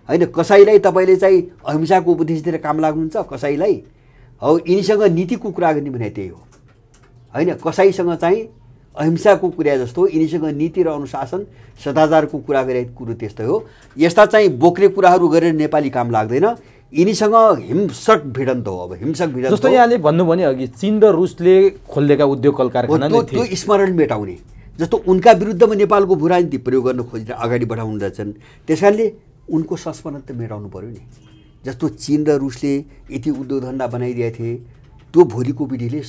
होइन कसाईलाई तपाईँले चाहिँ अहिंसाको उपदेश दिएर काम लाग्नुहुन्छ कसाईलाई हो यिनीसँग नीतिको कुरा गर्ने भने त्यही हो होइन कसाईसँग चाहिँ अहिंसाको कुरा जस्तो यिनीसँग नीति र अनुशासन सदाचारको कुरा गरे कुरो त्यस्तै हो यस्ता चाहिँ बोक्ने कुराहरू गरेर नेपाली काम लाग्दैन यिनीसँग हिंसक भिडन्त हो अब हिंसक भिडन्त जस्तो यहाँले भन्नु भने अघि चिन र रुसले खोलेका उद्योग कल कारखाना त्यो स्मरण मेटाउने जस्तो उनका विरुद्धमा नेपालको भूराजनीति प्रयोग गर्न खोजेर अगाडि बढाउनु रहेछन् त्यस कारणले उनको संस्मरण त मेटाउनु पऱ्यो नि जस्तो चिन र रुसले यति उद्योग धन्दा बनाइदिएका थिए त्यो भोलिको पिँढीले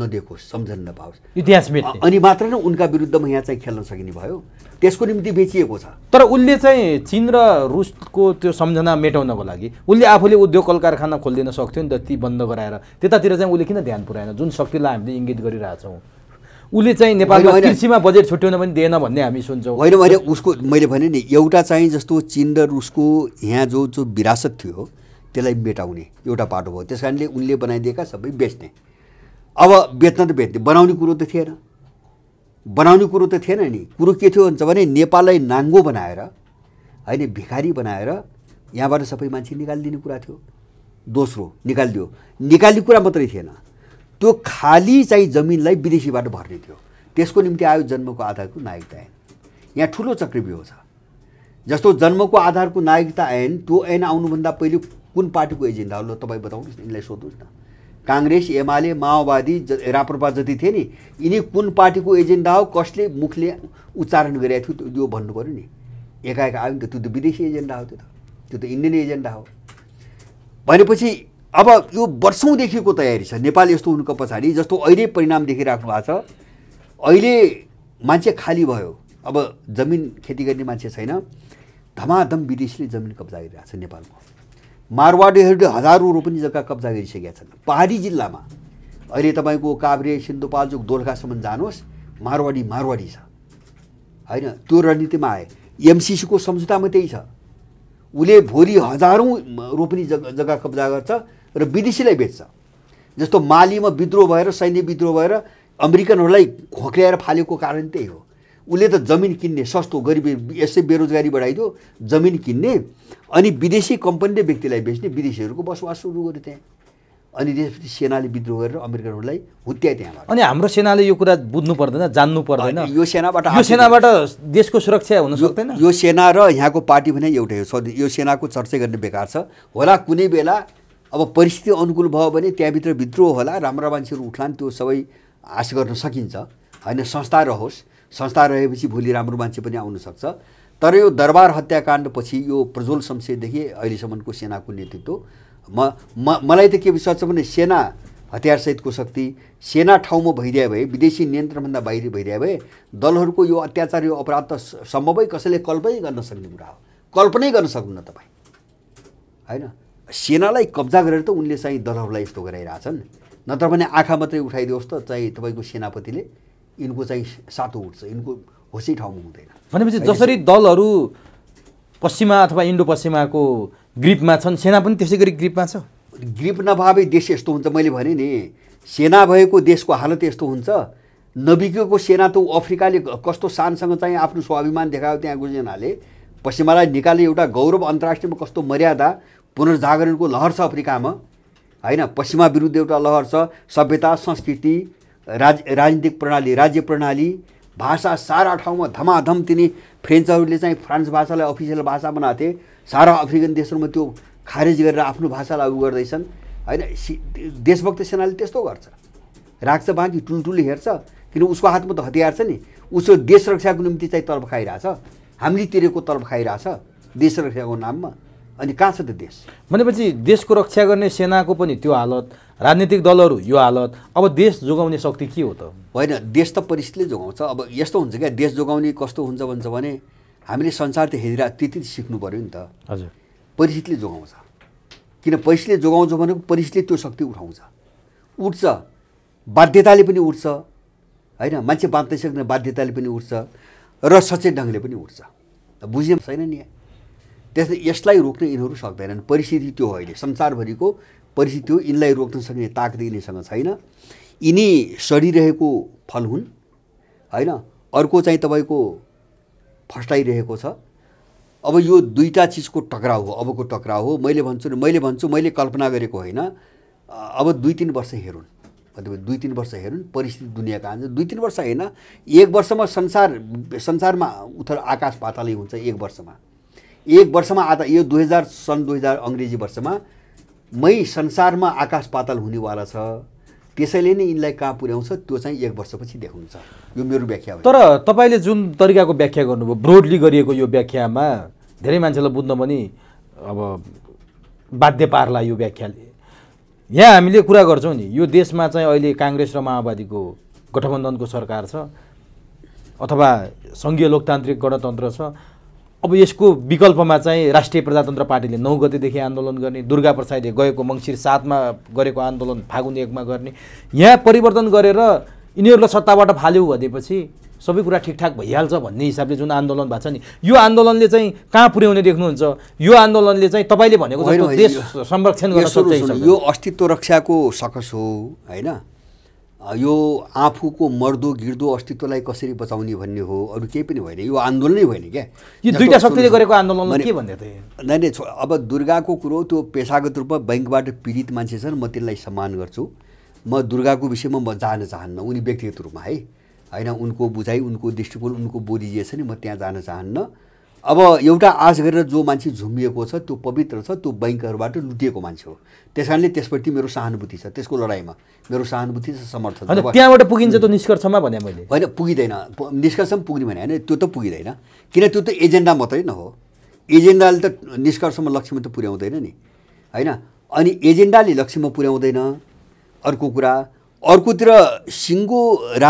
नदेखोस् सम्झन नपाओस् इतिहास अनि मात्र नै उनका विरुद्धमा यहाँ चाहिँ खेल्न सकिने भयो त्यसको निम्ति बेचिएको छ तर उसले चाहिँ चिन र रुसको त्यो सम्झना मेटाउनको लागि उसले आफूले उद्योग कल कारखाना खोलिदिन सक्थ्यो नि त ती बन्द गराएर त्यतातिर चाहिँ उसले किन ध्यान पुऱ्याएन जुन शक्तिलाई हामीले इङ्गित गरिरहेछौँ उसले चाहिँ नेपालमा कृषिमा बजेट छुट्याउन पनि दिएन भन्ने हामी सुन्छौँ होइन उसको मैले भने नि एउटा चाहिँ जस्तो चिन र रुसको यहाँ जो जो विरासत थियो त्यसलाई मेटाउने एउटा बाटो भयो त्यस कारणले उनले बनाइदिएका सबै बेच्ने अब बेच्न त बेच्ने बनाउने कुरो त थिएन बनाउने कुरो त थिएन नि कुरो के थियो भन्छ भने नेपाललाई नाङ्गो बनाएर होइन भिखारी बनाएर यहाँबाट सबै मान्छे निकालिदिने कुरा थियो दोस्रो निकालिदियो निकाल्ने कुरा मात्रै थिएन त्यो खाली चाहिँ जमिनलाई विदेशीबाट भर्ने थियो त्यसको निम्ति आयो जन्मको आधारको नागरिकता ऐन यहाँ ठुलो चक्रव्यूह छ जस्तो जन्मको आधारको नागरिकता ऐन त्यो ऐन आउनुभन्दा पहिले कुन पार्टीको एजेन्डा हो ल तपाईँ बताउनुहोस् न यिनलाई सोध्नुहोस् न काङ्ग्रेस एमाले माओवादी ज राप्रपा जति थिए नि यिनी कुन पार्टीको एजेन्डा हो कसले मुखले उच्चारण गरेको थियो त्यो भन्नु पऱ्यो नि एकाएक आयो नि त त्यो त विदेशी एजेन्डा हो त्यो त त्यो त इन्डियन एजेन्डा हो भनेपछि अब यो वर्षौँदेखिको तयारी छ नेपाल यस्तो हुनुको पछाडि जस्तो अहिले परिणाम देखिराख्नु भएको छ अहिले मान्छे खाली भयो अब जमिन खेती गर्ने मान्छे छैन धमाधम विदेशीले जमिन कब्जा गरिरहेको छ नेपालमा मारवाडीहरूले हजारौँ रोपनी जग्गा कब्जा गरिसकेका छन् पहाडी जिल्लामा अहिले तपाईँको काभ्रे सिन्धुपाल्चोक दोलखासम्म जानुहोस् मारवाडी मारवाडी छ होइन त्यो रणनीतिमा आए एमसिसीको सम्झौतामा त्यही छ उसले भोलि हजारौँ रोपनी जग्गा जग्गा कब्जा गर्छ र विदेशीलाई बेच्छ जस्तो मालीमा विद्रोह भएर सैन्य विद्रोह भएर अमेरिकनहरूलाई खोक्र्याएर फालेको कारण त्यही हो उसले त जमिन किन्ने सस्तो गरिबी यसै बेरोजगारी बढाइदियो जमिन किन्ने अनि विदेशी कम्पनीले व्यक्तिलाई बेच्ने विदेशीहरूको बसोबास सुरु गर्यो त्यहाँ अनि त्यसपछि सेनाले विद्रोह गरेर अमेरिकनहरूलाई हुत्याए त्यहाँ अनि हाम्रो सेनाले यो कुरा बुझ्नु पर्दैन जान्नु पर्दैन यो सेनाबाट यो सेनाबाट देशको सुरक्षा हुन सक्दैन यो सेना र यहाँको पार्टी भने एउटै हो यो सेनाको चर्चा गर्ने बेकार छ होला कुनै बेला अब परिस्थिति अनुकूल भयो भने त्यहाँभित्र विद्रोह होला राम्रा मान्छेहरू उठलान् त्यो सबै आश गर्न सकिन्छ होइन संस्था रहोस् संस्था रहेपछि भोलि राम्रो मान्छे पनि आउनसक्छ तर यो दरबार हत्याकाण्डपछि यो प्रज्वल शमशेरदेखि अहिलेसम्मको सेनाको नेतृत्व म म मलाई त के विश्वास छ भने सेना हतियारसहितको शक्ति सेना ठाउँमा भइदिए भए विदेशी नियन्त्रणभन्दा बाहिर भइदिए भए दलहरूको यो अत्याचार यो अपराध त सम्भवै कसैले कल्पनै गर्न सक्ने कुरा हो कल्पनै गर्न सक्नुहुन्न तपाईँ होइन सेनालाई कब्जा गरेर त उनले चाहिँ दलहरूलाई यस्तो गराइरहेछन् नत्र भने आँखा मात्रै उठाइदियोस् त चाहिँ तपाईँको सेनापतिले यिनको चाहिँ सातो उठ्छ यिनको होसी ठाउँमा हुँदैन भनेपछि जसरी दलहरू पश्चिमा अथवा इन्डो पश्चिमाको ग्रिपमा छन् सेना पनि त्यसै गरी ग्रिपमा छ ग्रिप नभए देश यस्तो हुन्छ मैले भने नि सेना भएको देशको हालत यस्तो हुन्छ नबिकेको सेना त अफ्रिकाले कस्तो सानसँग चाहिँ आफ्नो स्वाभिमान देखायो त्यहाँको सेनाले पश्चिमालाई निकाले एउटा गौरव अन्तर्राष्ट्रियमा कस्तो मर्यादा पुनर्जागरणको लहर छ अफ्रिकामा होइन पश्चिमा विरुद्ध एउटा लहर छ सभ्यता संस्कृति राज राजनीतिक प्रणाली राज्य प्रणाली भाषा सारा ठाउँमा धमाधम तिनी फ्रेन्चहरूले चाहिँ फ्रान्स भाषालाई अफिसियल भाषा बनाएको थिए सारा अफ्रिकन देशहरूमा त्यो खारेज गरेर आफ्नो भाषा लागु गर्दैछन् होइन देशभक्त सेनाले त्यस्तो गर्छ राख्छ बाँकी टुलटुली हेर्छ किन उसको हातमा त हतियार छ नि उसको देश रक्षाको निम्ति चाहिँ तर्फ खाइरहेछ हामीले तिरेको तर्फ खाइरहेछ देश रक्षाको नाममा अनि कहाँ छ त देश भनेपछि देशको रक्षा गर्ने सेनाको पनि त्यो हालत राजनीतिक दलहरू यो हालत अब देश जोगाउने शक्ति के हो त होइन देश त परिस्थितिले जोगाउँछ अब यस्तो हुन्छ क्या देश जोगाउने कस्तो हुन्छ भन्छ भने हामीले संसार त हेरेर त्यति सिक्नु पऱ्यो नि त हजुर परिस्थितिले जोगाउँछ किन परिस्थितिले जोगाउँछ भने परिस्थितिले त्यो शक्ति उठाउँछ उठ्छ बाध्यताले पनि उठ्छ होइन मान्छे बाँच्दै सक्ने बाध्यताले पनि उठ्छ र सचेत ढङ्गले पनि उठ्छ बुझ्ने छैन नि त्यसले यसलाई रोक्न यिनीहरू सक्दैनन् परिस्थिति त्यो हो अहिले संसारभरिको परिस्थिति हो यिनलाई रोक्न सक्ने ताकत यिनीसँग छैन यिनी सडिरहेको फल हुन् होइन अर्को चाहिँ तपाईँको फस्टाइरहेको छ अब यो दुईवटा चिजको टक्राउ हो अबको टक्राउ हो मैले भन्छु नि मैले भन्छु मैले कल्पना गरेको होइन अब दुई तिन वर्ष हेरौँ दुई तिन वर्ष हेरौँ परिस्थिति दुनियाँको आन्छ दुई तिन वर्ष होइन एक वर्षमा संसार संसारमा उथर आकाश पातालै हुन्छ एक वर्षमा एक वर्षमा आधा यो दुई हजार सन् दुई हजार अङ्ग्रेजी वर्षमा मै संसारमा आकाश पाताल हुनेवाला छ त्यसैले नै यिनलाई कहाँ पुर्याउँछ त्यो चाहिँ एक वर्षपछि देखाउँछ यो मेरो व्याख्या हो तर तपाईँले जुन तरिकाको व्याख्या गर्नुभयो ब्रोडली गरिएको यो व्याख्यामा धेरै मान्छेलाई बुझ्न पनि अब बाध्य पार्ला यो व्याख्याले यहाँ हामीले कुरा गर्छौँ नि यो देशमा चाहिँ अहिले काङ्ग्रेस र माओवादीको गठबन्धनको सरकार छ अथवा सङ्घीय लोकतान्त्रिक गणतन्त्र छ अब यसको विकल्पमा चाहिँ राष्ट्रिय प्रजातन्त्र पार्टीले नौ गतेदेखि आन्दोलन गर्ने दुर्गा प्रसादले गएको मङ्सिर सातमा गरेको आन्दोलन फागुन एकमा गर्ने यहाँ परिवर्तन गरेर यिनीहरूलाई सत्ताबाट फाल्यो भनेपछि सबै कुरा ठिकठाक भइहाल्छ भन्ने हिसाबले जुन आन्दोलन भएको छ नि यो आन्दोलनले चाहिँ कहाँ पुर्याउने देख्नुहुन्छ यो आन्दोलनले चाहिँ तपाईँले भनेको जस्तो देश संरक्षण गर्न सक्छ यो अस्तित्व रक्षाको सकस हो होइन यो आफूको मर्दो गिर्दो अस्तित्वलाई कसरी बचाउने भन्ने हो अरू केही पनि होइन यो आन्दोलनै होइन क्या यो दुईवटा शक्तिले गरेको आन्दोलन के भन्दै थिएँ नै नै अब दुर्गाको कुरो त्यो पेसागत रूपमा बैङ्कबाट पीडित मान्छे छन् म त्यसलाई सम्मान गर्छु म दुर्गाको विषयमा म जान चाहन्न उनी व्यक्तिगत रूपमा है होइन उनको बुझाइ उनको दृष्टिकोण उनको बोली जे छ नि म त्यहाँ जान चाहन्न अब एउटा आश गरेर जो मान्छे झुम्बिएको छ त्यो पवित्र छ त्यो बैङ्कहरूबाट लुटिएको मान्छे हो त्यस कारणले त्यसप्रति मेरो सहानुभूति छ त्यसको लडाइँमा मेरो सहानुभूति छ समर्थन त्यहाँबाट पुगिन्छ त्यो निष्कर्षमा भने मैले होइन पुगिँदैन निष्कर्षमा पुग्ने भने होइन त्यो त पुगिँदैन किन त्यो त एजेन्डा मात्रै न हो एजेन्डाले त निष्कर्षमा लक्ष्यमा त पुर्याउँदैन नि होइन अनि एजेन्डाले लक्ष्यमा पुर्याउँदैन अर्को कुरा अर्कोतिर सिङ्गो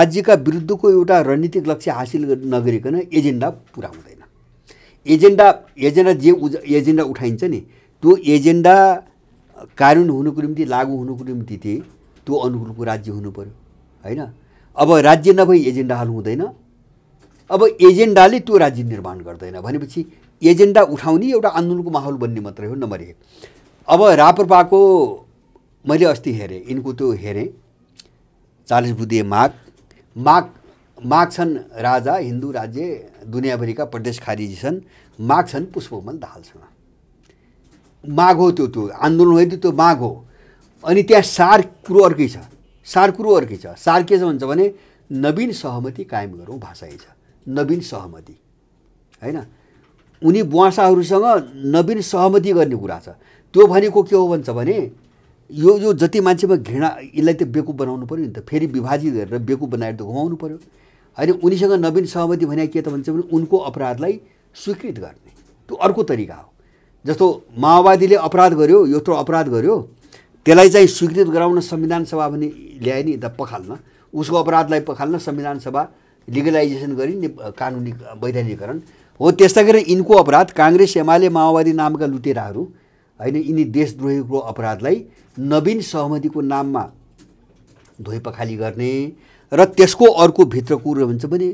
राज्यका विरुद्धको एउटा रणनीतिक लक्ष्य हासिल नगरिकन एजेन्डा पुरा हुँदैन एजेन्डा एजेन्डा जे उज एजेन्डा उठाइन्छ नि त्यो एजेन्डा कानुन हुनुको निम्ति लागु हुनुको निम्ति चाहिँ त्यो अनुकूलको राज्य हुनु पऱ्यो होइन अब राज्य नभई एजेन्डा हाल हुँदैन अब एजेन्डाले त्यो राज्य निर्माण गर्दैन भनेपछि एजेन्डा उठाउने एउटा आन्दोलनको माहौल बन्ने मात्रै हो नम्बर एक अब राप्रपाको मैले अस्ति हेरेँ यिनको त्यो हेरेँ चालिस बुधे माघ माघ माग्छन् राजा हिन्दू राज्य दुनियाँभरिका प्रदेश खारिजी छन् माग्छन् पुष्पमल दाहालसँग माग हो त्यो त्यो आन्दोलन होइन त्यो माग हो अनि त्यहाँ सार कुरो अर्कै छ सार कुरो अर्कै छ सार के छ भन्छ भने नवीन सहमति कायम गरौँ भाषा छ नवीन सहमति होइन उनी बुवासाहरूसँग नवीन सहमति गर्ने कुरा छ त्यो भनेको के हो भन्छ भने यो यो जति मान्छेमा घृणा यसलाई त बेकु बनाउनु पऱ्यो नि त फेरि विभाजित गरेर बेकु बनाएर त घुमाउनु पऱ्यो अनि उनीसँग नवीन सहमति भने के त भन्छ भने उनको अपराधलाई स्वीकृत गर्ने त्यो अर्को तरिका हो जस्तो माओवादीले अपराध गर्यो यत्रो अपराध गर्यो त्यसलाई चाहिँ स्वीकृत गराउन संविधान सभा भने ल्याए नि त पखाल्न उसको अपराधलाई पखाल्न संविधान सभा लिगलाइजेसन गरी कानुनी वैधानिकरण हो त्यस्ता गरेर यिनको अपराध काङ्ग्रेस एमाले माओवादी नामका लुटेराहरू होइन यिनी देशद्रोहीको अपराधलाई नवीन सहमतिको नाममा धोइ पखाली गर्ने र त्यसको अर्को भित्र कुरो हुन्छ भने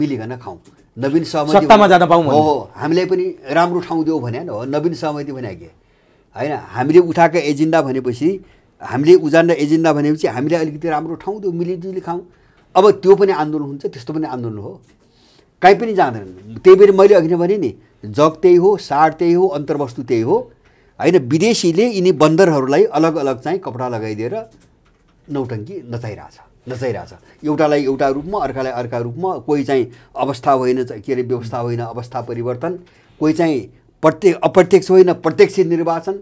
मिलिकन खाउँ नवीन सहमति जान पाउँ हो हामीलाई पनि राम्रो ठाउँ देऊ भने हो नवीन सहमति भने के होइन हामीले उठाएको एजेन्डा भनेपछि हामीले र एजेन्डा भनेपछि हामीलाई अलिकति राम्रो ठाउँ देऊ मिलिजुली खाउँ अब त्यो पनि आन्दोलन हुन्छ त्यस्तो पनि आन्दोलन हो काहीँ पनि जाँदैनन् त्यही भएर मैले अघि नै भने नि जग त्यही हो साड त्यही हो अन्तर्वस्तु त्यही हो होइन विदेशीले यिनी बन्दरहरूलाई अलग अलग चाहिँ कपडा लगाइदिएर नौटङ्की नचाइरहेछ लचाइरहेछ एउटालाई एउटा रूपमा अर्कालाई अर्का रूपमा कोही चाहिँ अवस्था होइन के अरे व्यवस्था होइन अवस्था परिवर्तन कोही चाहिँ प्रत्यक्ष अप्रत्यक्ष होइन प्रत्यक्ष निर्वाचन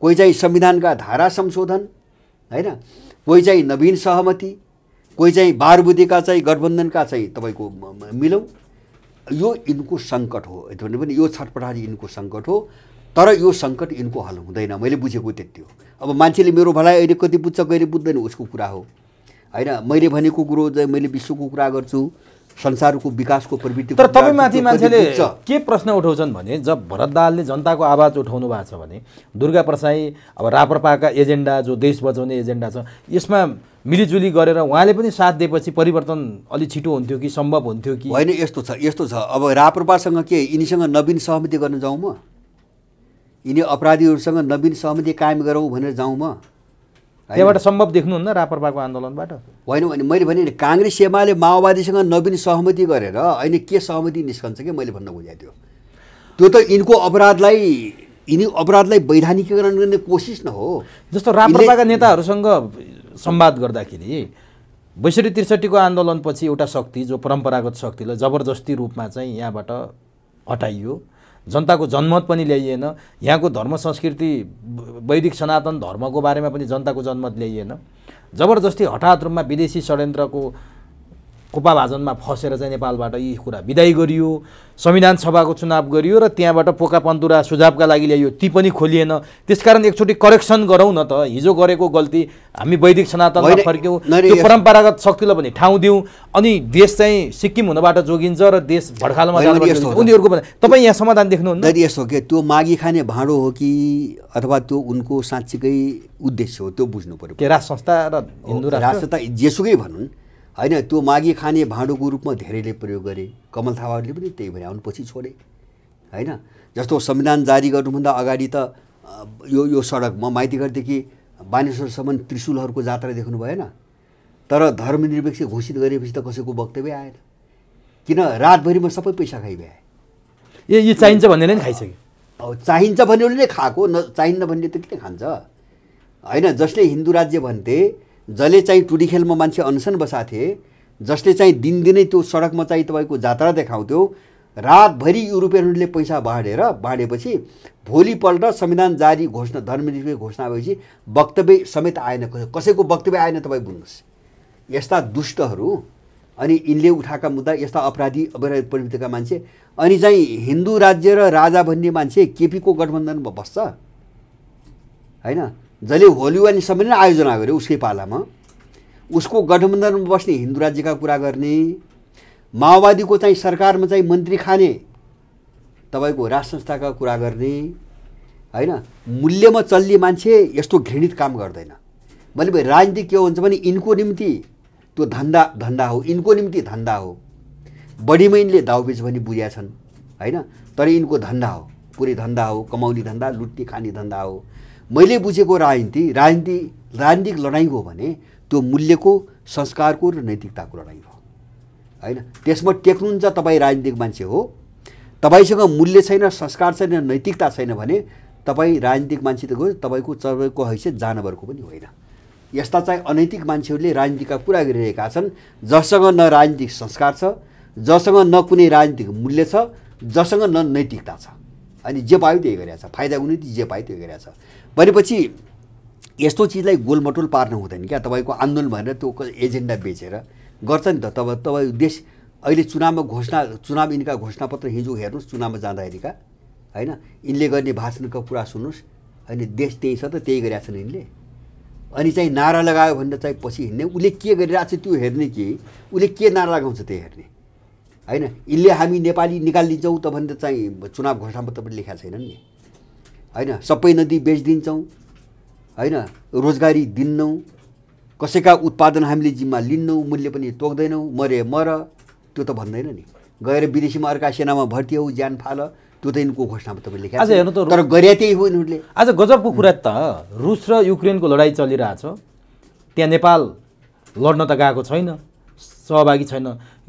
कोही चाहिँ संविधानका धारा संशोधन होइन कोही चाहिँ नवीन सहमति कोही चाहिँ बारबुदीका चाहिँ गठबन्धनका चाहिँ तपाईँको मिलौँ यो यिनको सङ्कट हो भने पनि यो छटपटारी यिनको सङ्कट हो तर यो सङ्कट यिनको हल हुँदैन मैले बुझेको त्यति हो अब मान्छेले मेरो भलाइ अहिले कति बुझ्छ कहिले बुझ्दैन उसको कुरा हो होइन मैले भनेको कुरो चाहिँ मैले विश्वको कुरा गर्छु संसारको विकासको प्रवृत्ति तर माथि मान्छेले के प्रश्न उठाउँछन् भने जब भरत दालले जनताको आवाज उठाउनु भएको छ भने दुर्गा प्रसाई अब राप्रपाका एजेन्डा जो देश बचाउने एजेन्डा छ यसमा मिलिजुली गरेर उहाँले पनि साथ दिएपछि परिवर्तन अलिक छिटो हुन्थ्यो कि सम्भव हुन्थ्यो कि होइन यस्तो छ यस्तो छ अब राप्रपासँग के यिनीसँग नवीन सहमति गर्न जाउँ म यिनी अपराधीहरूसँग नवीन सहमति कायम गरौँ भनेर जाउँ म त्यहाँबाट सम्भव देख्नुहुन्न रापरपाको आन्दोलनबाट होइन भने मैले भने काङ्ग्रेस एमाले माओवादीसँग नवीन सहमति गरेर अहिले के सहमति निस्कन्छ कि मैले भन्न खोजेको थियो त्यो त यिनको अपराधलाई यिनी अपराधलाई वैधानिकीकरण गर्ने कोसिस न हो जस्तो रापरपाका नेताहरूसँग सम्वाद गर्दाखेरि बैसठी त्रिसठीको आन्दोलनपछि एउटा शक्ति जो परम्परागत शक्तिलाई जबरजस्ती रूपमा चाहिँ यहाँबाट हटाइयो जनताको जनमत पनि ल्याइएन यहाँको धर्म संस्कृति वैदिक सनातन धर्मको बारेमा पनि जनताको जनमत ल्याइएन जबरजस्ती हठात रूपमा विदेशी षड्यन्त्रको कोपाभाजनमा फसेर चाहिँ नेपालबाट यी कुरा विदाई गरियो संविधान सभाको चुनाव गरियो र त्यहाँबाट पोका पन्तुरा सुझावका लागि ल्यायो ती पनि खोलिएन त्यसकारण एकचोटि करेक्सन गरौँ न त हिजो गरेको गल्ती हामी वैदिक सनातनमा फर्क्यौँ त्यो परम्परागत शक्तिलाई पनि ठाउँ दिउँ अनि देश चाहिँ सिक्किम हुनबाट जोगिन्छ र देश भड्कालमा उनीहरूको तपाईँ यहाँ समाधान देख्नुहुन्छ यसो के त्यो मागी खाने भाँडो हो कि अथवा त्यो उनको साँच्चीकै उद्देश्य हो त्यो बुझ्नु पऱ्यो राष्ट्र संस्था र हिन्दू राष्ट्र जेसुकै भनौँ होइन त्यो माघी खाने भाँडोको रूपमा धेरैले प्रयोग गरे कमल थापाले पनि त्यही भएर आउनु पछि छोडे होइन जस्तो संविधान जारी गर्नुभन्दा अगाडि त यो यो सडक म माइतीघरदेखि बानेश्वरसम्म त्रिशुलहरूको जात्रा देख्नु भएन तर धर्मनिरपेक्ष घोषित गरेपछि त कसैको वक्तव्य आएन किन रातभरिमा सबै पैसा खाइभ्याए ए यो चाहिन्छ भन्नेले नै खाइसक्यो अब चाहिन्छ भन्नेले नै खाएको न चाहिन्न भन्ने त किन खान्छ होइन जसले हिन्दू राज्य भन्थे जसले चाहिँ टुडी खेलमा मान्छे अनसन बसाएको थिए जसले चाहिँ दिनदिनै त्यो सडकमा चाहिँ तपाईँको जात्रा देखाउँथ्यो रातभरि युरोपियनहरूले पैसा बाँडेर बाँडेपछि भोलिपल्ट संविधान जारी घोषणा धर्मनिरपेक्ष घोषणा भएपछि वक्तव्य समेत आएन कसैको वक्तव्य आएन तपाईँ बुझ्नुहोस् यस्ता दुष्टहरू अनि यिनले उठाएका मुद्दा यस्ता अपराधी अपराधी प्रवृत्तिका मान्छे अनि चाहिँ हिन्दू राज्य र राजा भन्ने मान्छे केपीको गठबन्धनमा बस्छ होइन जसले होलिवानी सम्मेलन आयोजना गर्यो उसकै पालामा उसको गठबन्धनमा बस्ने हिन्दू राज्यका कुरा गर्ने माओवादीको चाहिँ सरकारमा चाहिँ मन्त्री खाने तपाईँको राष्ट्र संस्थाका कुरा गर्ने होइन मूल्यमा चल्ने मान्छे यस्तो घृणित काम गर्दैन भनेपछि राजनीति के हुन्छ भने यिनको निम्ति त्यो धन्दा धन्दा हो यिनको निम्ति धन्दा हो बढी मैनले दाउबिज पनि बुझ्या छन् होइन तर यिनको धन्दा हो पुरै धन्दा हो कमाउने धन्दा लुट्ने खाने धन्दा हो मैले बुझेको राजनीति राजनीति राजनीतिक लडाइँ हो भने त्यो मूल्यको संस्कारको र नैतिकताको लडाइँ हो होइन त्यसमा टेक्नुहुन्छ तपाईँ राजनीतिक मान्छे हो तपाईँसँग मूल्य छैन संस्कार छैन नैतिकता छैन भने तपाईँ राजनीतिक मान्छे त गयो तपाईँको तपाईँको हैसियत जानवरको पनि होइन यस्ता चाहिँ अनैतिक मान्छेहरूले राजनीतिका कुरा गरिरहेका छन् जससँग न राजनीतिक संस्कार छ जससँग न कुनै राजनीतिक मूल्य छ जससँग न नैतिकता छ अनि जे पायो त्यही गरिरहेछ फाइदा हुने जे पायो त्यही गरिरहेछ भनेपछि यस्तो चिजलाई गोलमटोल पार्नु हुँदैन क्या तपाईँको आन्दोलन भनेर त्यो एजेन्डा बेचेर गर्छ नि त तब तपाईँ देश अहिले चुनावमा घोषणा चुनाव यिनका घोषणापत्र हिजो हेर्नुहोस् चुनावमा जाँदाखेरिका होइन यिनले गर्ने भाषणको कुरा सुन्नुहोस् अनि देश त्यही छ त त्यही गरिरहेको छन् यिनले अनि चाहिँ नारा लगायो भनेर चाहिँ पछि हिँड्ने उसले के गरिरहेको छ त्यो हेर्ने कि उसले के नारा लगाउँछ त्यो हेर्ने होइन यसले हामी नेपाली निकालिदिन्छौँ त भने त चाहिँ चुनाव घोषणामा तपाईँले पनि छैनन् नि होइन सबै नदी बेचिदिन्छौँ होइन रोजगारी दिन्नौँ कसैका उत्पादन हामीले जिम्मा लिन्नौँ मूल्य पनि तोक्दैनौँ मरे मर त्यो त भन्दैन नि गएर विदेशीमा अर्का सेनामा भर्ती हौ ज्यान फाल त्यो त यिनको घोषणामा तपाईँ लेखा आज हेर्नु त तर गरे त्यही हो यिनीहरूले आज गजबको कुरा त रुस र युक्रेनको लडाइँ चलिरहेछ त्यहाँ नेपाल लड्न त गएको छैन सहभागी छैन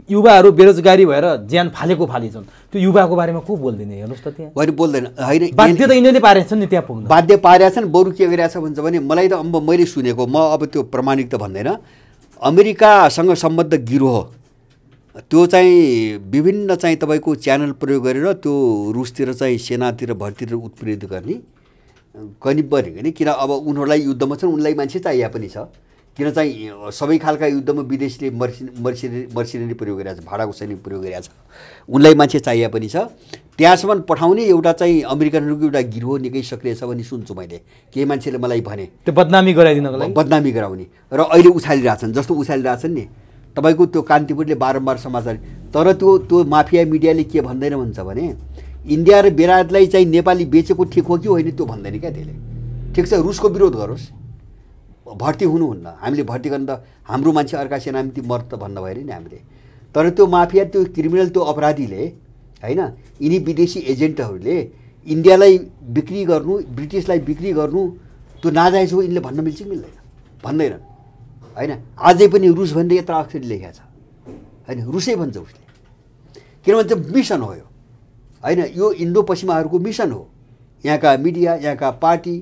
युवाहरू बेरोजगारी भएर ज्यान फालेको फाली छन् त्यो युवाको बारेमा को बोल्दैन हेर्नुहोस् त त्यहाँ होइन बोल्दैन होइन बाध्य त यिनीहरूले नि त्यहाँ पुग्नु बाध्य पारेका बरु के गरिरहेको भन्छ भने मलाई त अब मैले सुनेको म अब त्यो प्रमाणिक त भन्दैन अमेरिकासँग सम्बद्ध गिरोह त्यो चाहिँ विभिन्न चाहिँ तपाईँको च्यानल प्रयोग गरेर त्यो रुसतिर चाहिँ सेनातिर भरतिर उत्प्रेरित गर्ने करिब पनि किन अब उनीहरूलाई युद्धमा छन् उनलाई मान्छे चाहिए पनि छ किन चाहिँ सबै खालका युद्धमा विदेशले मर्सि मर्सिने मर्सिनेरी प्रयोग गरिरहेको छ भाडाको सैनिक प्रयोग गरिरहेको छ उनलाई मान्छे चाहिए पनि छ त्यहाँसम्म पठाउने एउटा चाहिँ अमेरिकनहरूको एउटा गिरोह निकै सक्रिय छ भन्ने सुन्छु मैले केही मान्छेले मलाई भने त्यो बदनामी गराइदिनको लागि बदनामी गराउने र अहिले उछालिरहेछन् जस्तो उछालिरहेछन् नि तपाईँको त्यो कान्तिपुरले बारम्बार समाचार तर त्यो त्यो माफिया मिडियाले के भन्दैन भन्छ भने इन्डिया र बेरायतलाई चाहिँ नेपाली बेचेको ठिक हो कि होइन त्यो भन्दैन क्या त्यसले ठिक छ रुसको विरोध गरोस् भर्ती हुनुहुन्न हामीले भर्ती गर्नु त हाम्रो मान्छे अर्का सेनामिति मर्द त भन्न भएन नि हामीले तर त्यो माफिया त्यो क्रिमिनल त्यो अपराधीले होइन यिनी विदेशी एजेन्टहरूले इन्डियालाई बिक्री गर्नु ब्रिटिसलाई बिक्री गर्नु त्यो नाजायज हो यिनले भन्न मिल्छ कि मिल्दैन भन्दैनन् होइन आजै पनि रुस भन्ने यत्र अक्षर लेखेको छ होइन रुसै भन्छ उसले किनभने मिसन हो यो होइन यो इन्डो पश्चिमाहरूको मिसन हो यहाँका मिडिया यहाँका पार्टी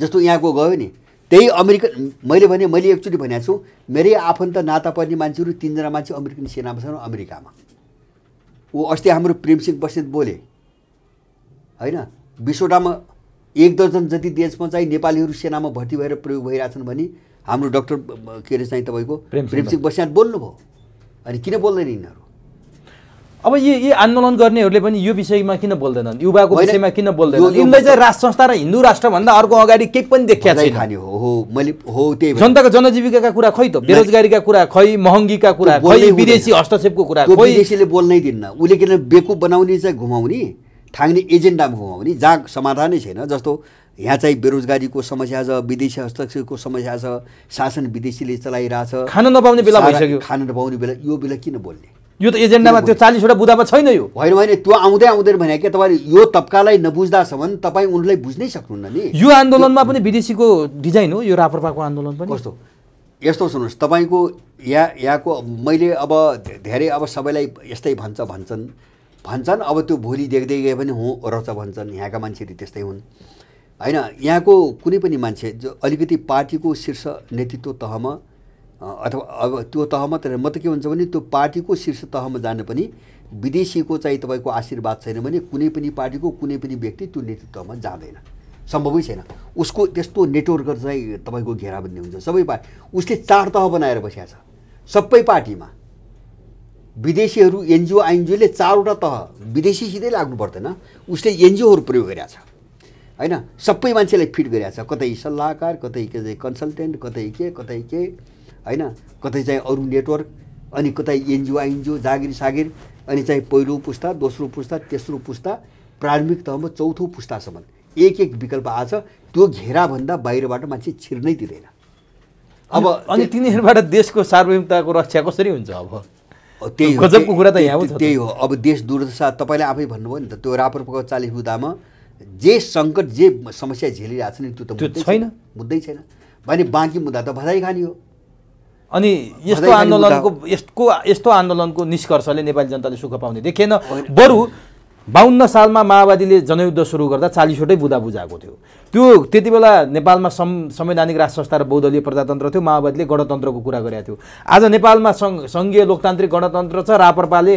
जस्तो यहाँको गयो नि त्यही अमेरिकन मैले भने मैले एकचोटि भनेको छु मेरै आफन्त नाता पर्ने मान्छेहरू तिनजना मान्छे अमेरिकन सेनामा छन् अमेरिकामा ऊ अस्ति हाम्रो प्रेमसिंह बस्नेत बोले होइन विश्वटामा एक दर्जन जति देशमा चाहिँ नेपालीहरू सेनामा भर्ती भएर प्रयोग भइरहेछन् भने हाम्रो डक्टर के अरे चाहिँ तपाईँको प्रेमसिंह बस्यात बोल्नुभयो अनि किन बोल्दैन यिनीहरू अब यी यी आन्दोलन गर्नेहरूले पनि यो विषयमा किन बोल्दैनन् युवाको विषयमा किन बोल्दैनन् यिनले चाहिँ राष्ट्र संस्था र हिन्दू राष्ट्रभन्दा अर्को अगाडि केही पनि देखिया छैन हो मैले हो त्यही जनताको जनजीविकाका कुरा खै त बेरोजगारीका कुरा खै महँगीका कुरा खै विदेशी हस्तक्षेपको कुरा खै विदेशीले बोल्नै दिन्न उसले किन बेकु बनाउने चाहिँ घुमाउने ठाङ्ने एजेन्डामा घुमाउने जहाँ समाधानै छैन जस्तो यहाँ चाहिँ बेरोजगारीको समस्या छ विदेशी हस्तक्षेपको समस्या छ शासन विदेशीले चलाइरहेछ खान नपाउने बेला भइसक्यो खान नपाउने बेला यो बेला किन बोल्ने यो त एजेन्डामा त्यो चालिसवटा बुदामा छैन यो होइन होइन त्यो आउँदै आउँदैन भने के तपाईँले यो तब्कालाई नबुझ्दासम्म तपाईँ उनलाई बुझ्नै सक्नुहुन्न नि यो आन्दोलनमा पनि विदेशीको डिजाइन हो यो रापरपाको आन्दोलन पनि कस्तो यस्तो सुन्नुहोस् तपाईँको या यहाँको मैले अब धेरै अब सबैलाई यस्तै भन्छ भन्छन् भन्छन् अब त्यो भोलि देख्दै गए पनि हो रहेछ भन्छन् यहाँका मान्छेहरू त्यस्तै हुन् होइन यहाँको कुनै पनि मान्छे जो अलिकति पार्टीको शीर्ष नेतृत्व तहमा अथवा अब त्यो तहमा तर म त के हुन्छ भने त्यो पार्टीको शीर्ष तहमा जान पनि विदेशीको चाहिँ तपाईँको आशीर्वाद छैन भने कुनै पनि पार्टीको कुनै पनि व्यक्ति त्यो नेतृत्वमा जाँदैन सम्भवै छैन उसको त्यस्तो नेटवर्क चाहिँ तपाईँको घेराबन्दी हुन्छ सबै पार्टी उसले चार तह बनाएर बसेको छ सबै पार्टीमा विदेशीहरू एनजिओ आइएनजिओले चारवटा तह विदेशीसितै लाग्नु पर्दैन उसले एनजिओहरू प्रयोग गरिरहेको छ होइन सबै मान्छेलाई फिट गरिरहेको छ कतै सल्लाहकार कतै के कन्सल्टेन्ट कतै के कतै के होइन कतै चाहिँ अरू नेटवर्क अनि कतै एनजिओ आइएनजिओ जागिर सागिर अनि चाहिँ पहिलो पुस्ता दोस्रो पुस्ता तेस्रो पुस्ता प्रारम्भिक तहमा चौथो पुस्तासम्म एक एक विकल्प आएछ त्यो घेराभन्दा बाहिरबाट मान्छे छिर्नै दिँदैन अब अनि तिनीहरूबाट देशको सार्वभौमताको रक्षा कसरी हुन्छ अब त्यही हो कुरा त यहाँ त्यही हो अब देश दुर्दशा तपाईँले आफै भन्नुभयो नि त त्यो रापरको चालिस मुद्दामा जे सङ्कट जे समस्या झेलिरहेको छ नि त्यो त छैन मुद्दै छैन भने बाँकी मुद्दा त भदाइ खाने हो अनि यस्तो आन्दोलनको यस्तो यस्तो आन्दोलनको निष्कर्षले नेपाली जनताले सुख पाउने देखेन बरु बाहन्न सालमा माओवादीले जनयुद्ध सुरु गर्दा चालिसवटै बुधा बुझाएको थियो त्यो त्यति बेला नेपालमा सं संवैधानिक राष्ट्र संस्था र बौद्धलीय प्रजातन्त्र थियो माओवादीले गणतन्त्रको कुरा गरेका थियो आज नेपालमा सङ्घ सङ्घीय लोकतान्त्रिक गणतन्त्र छ रापरपाले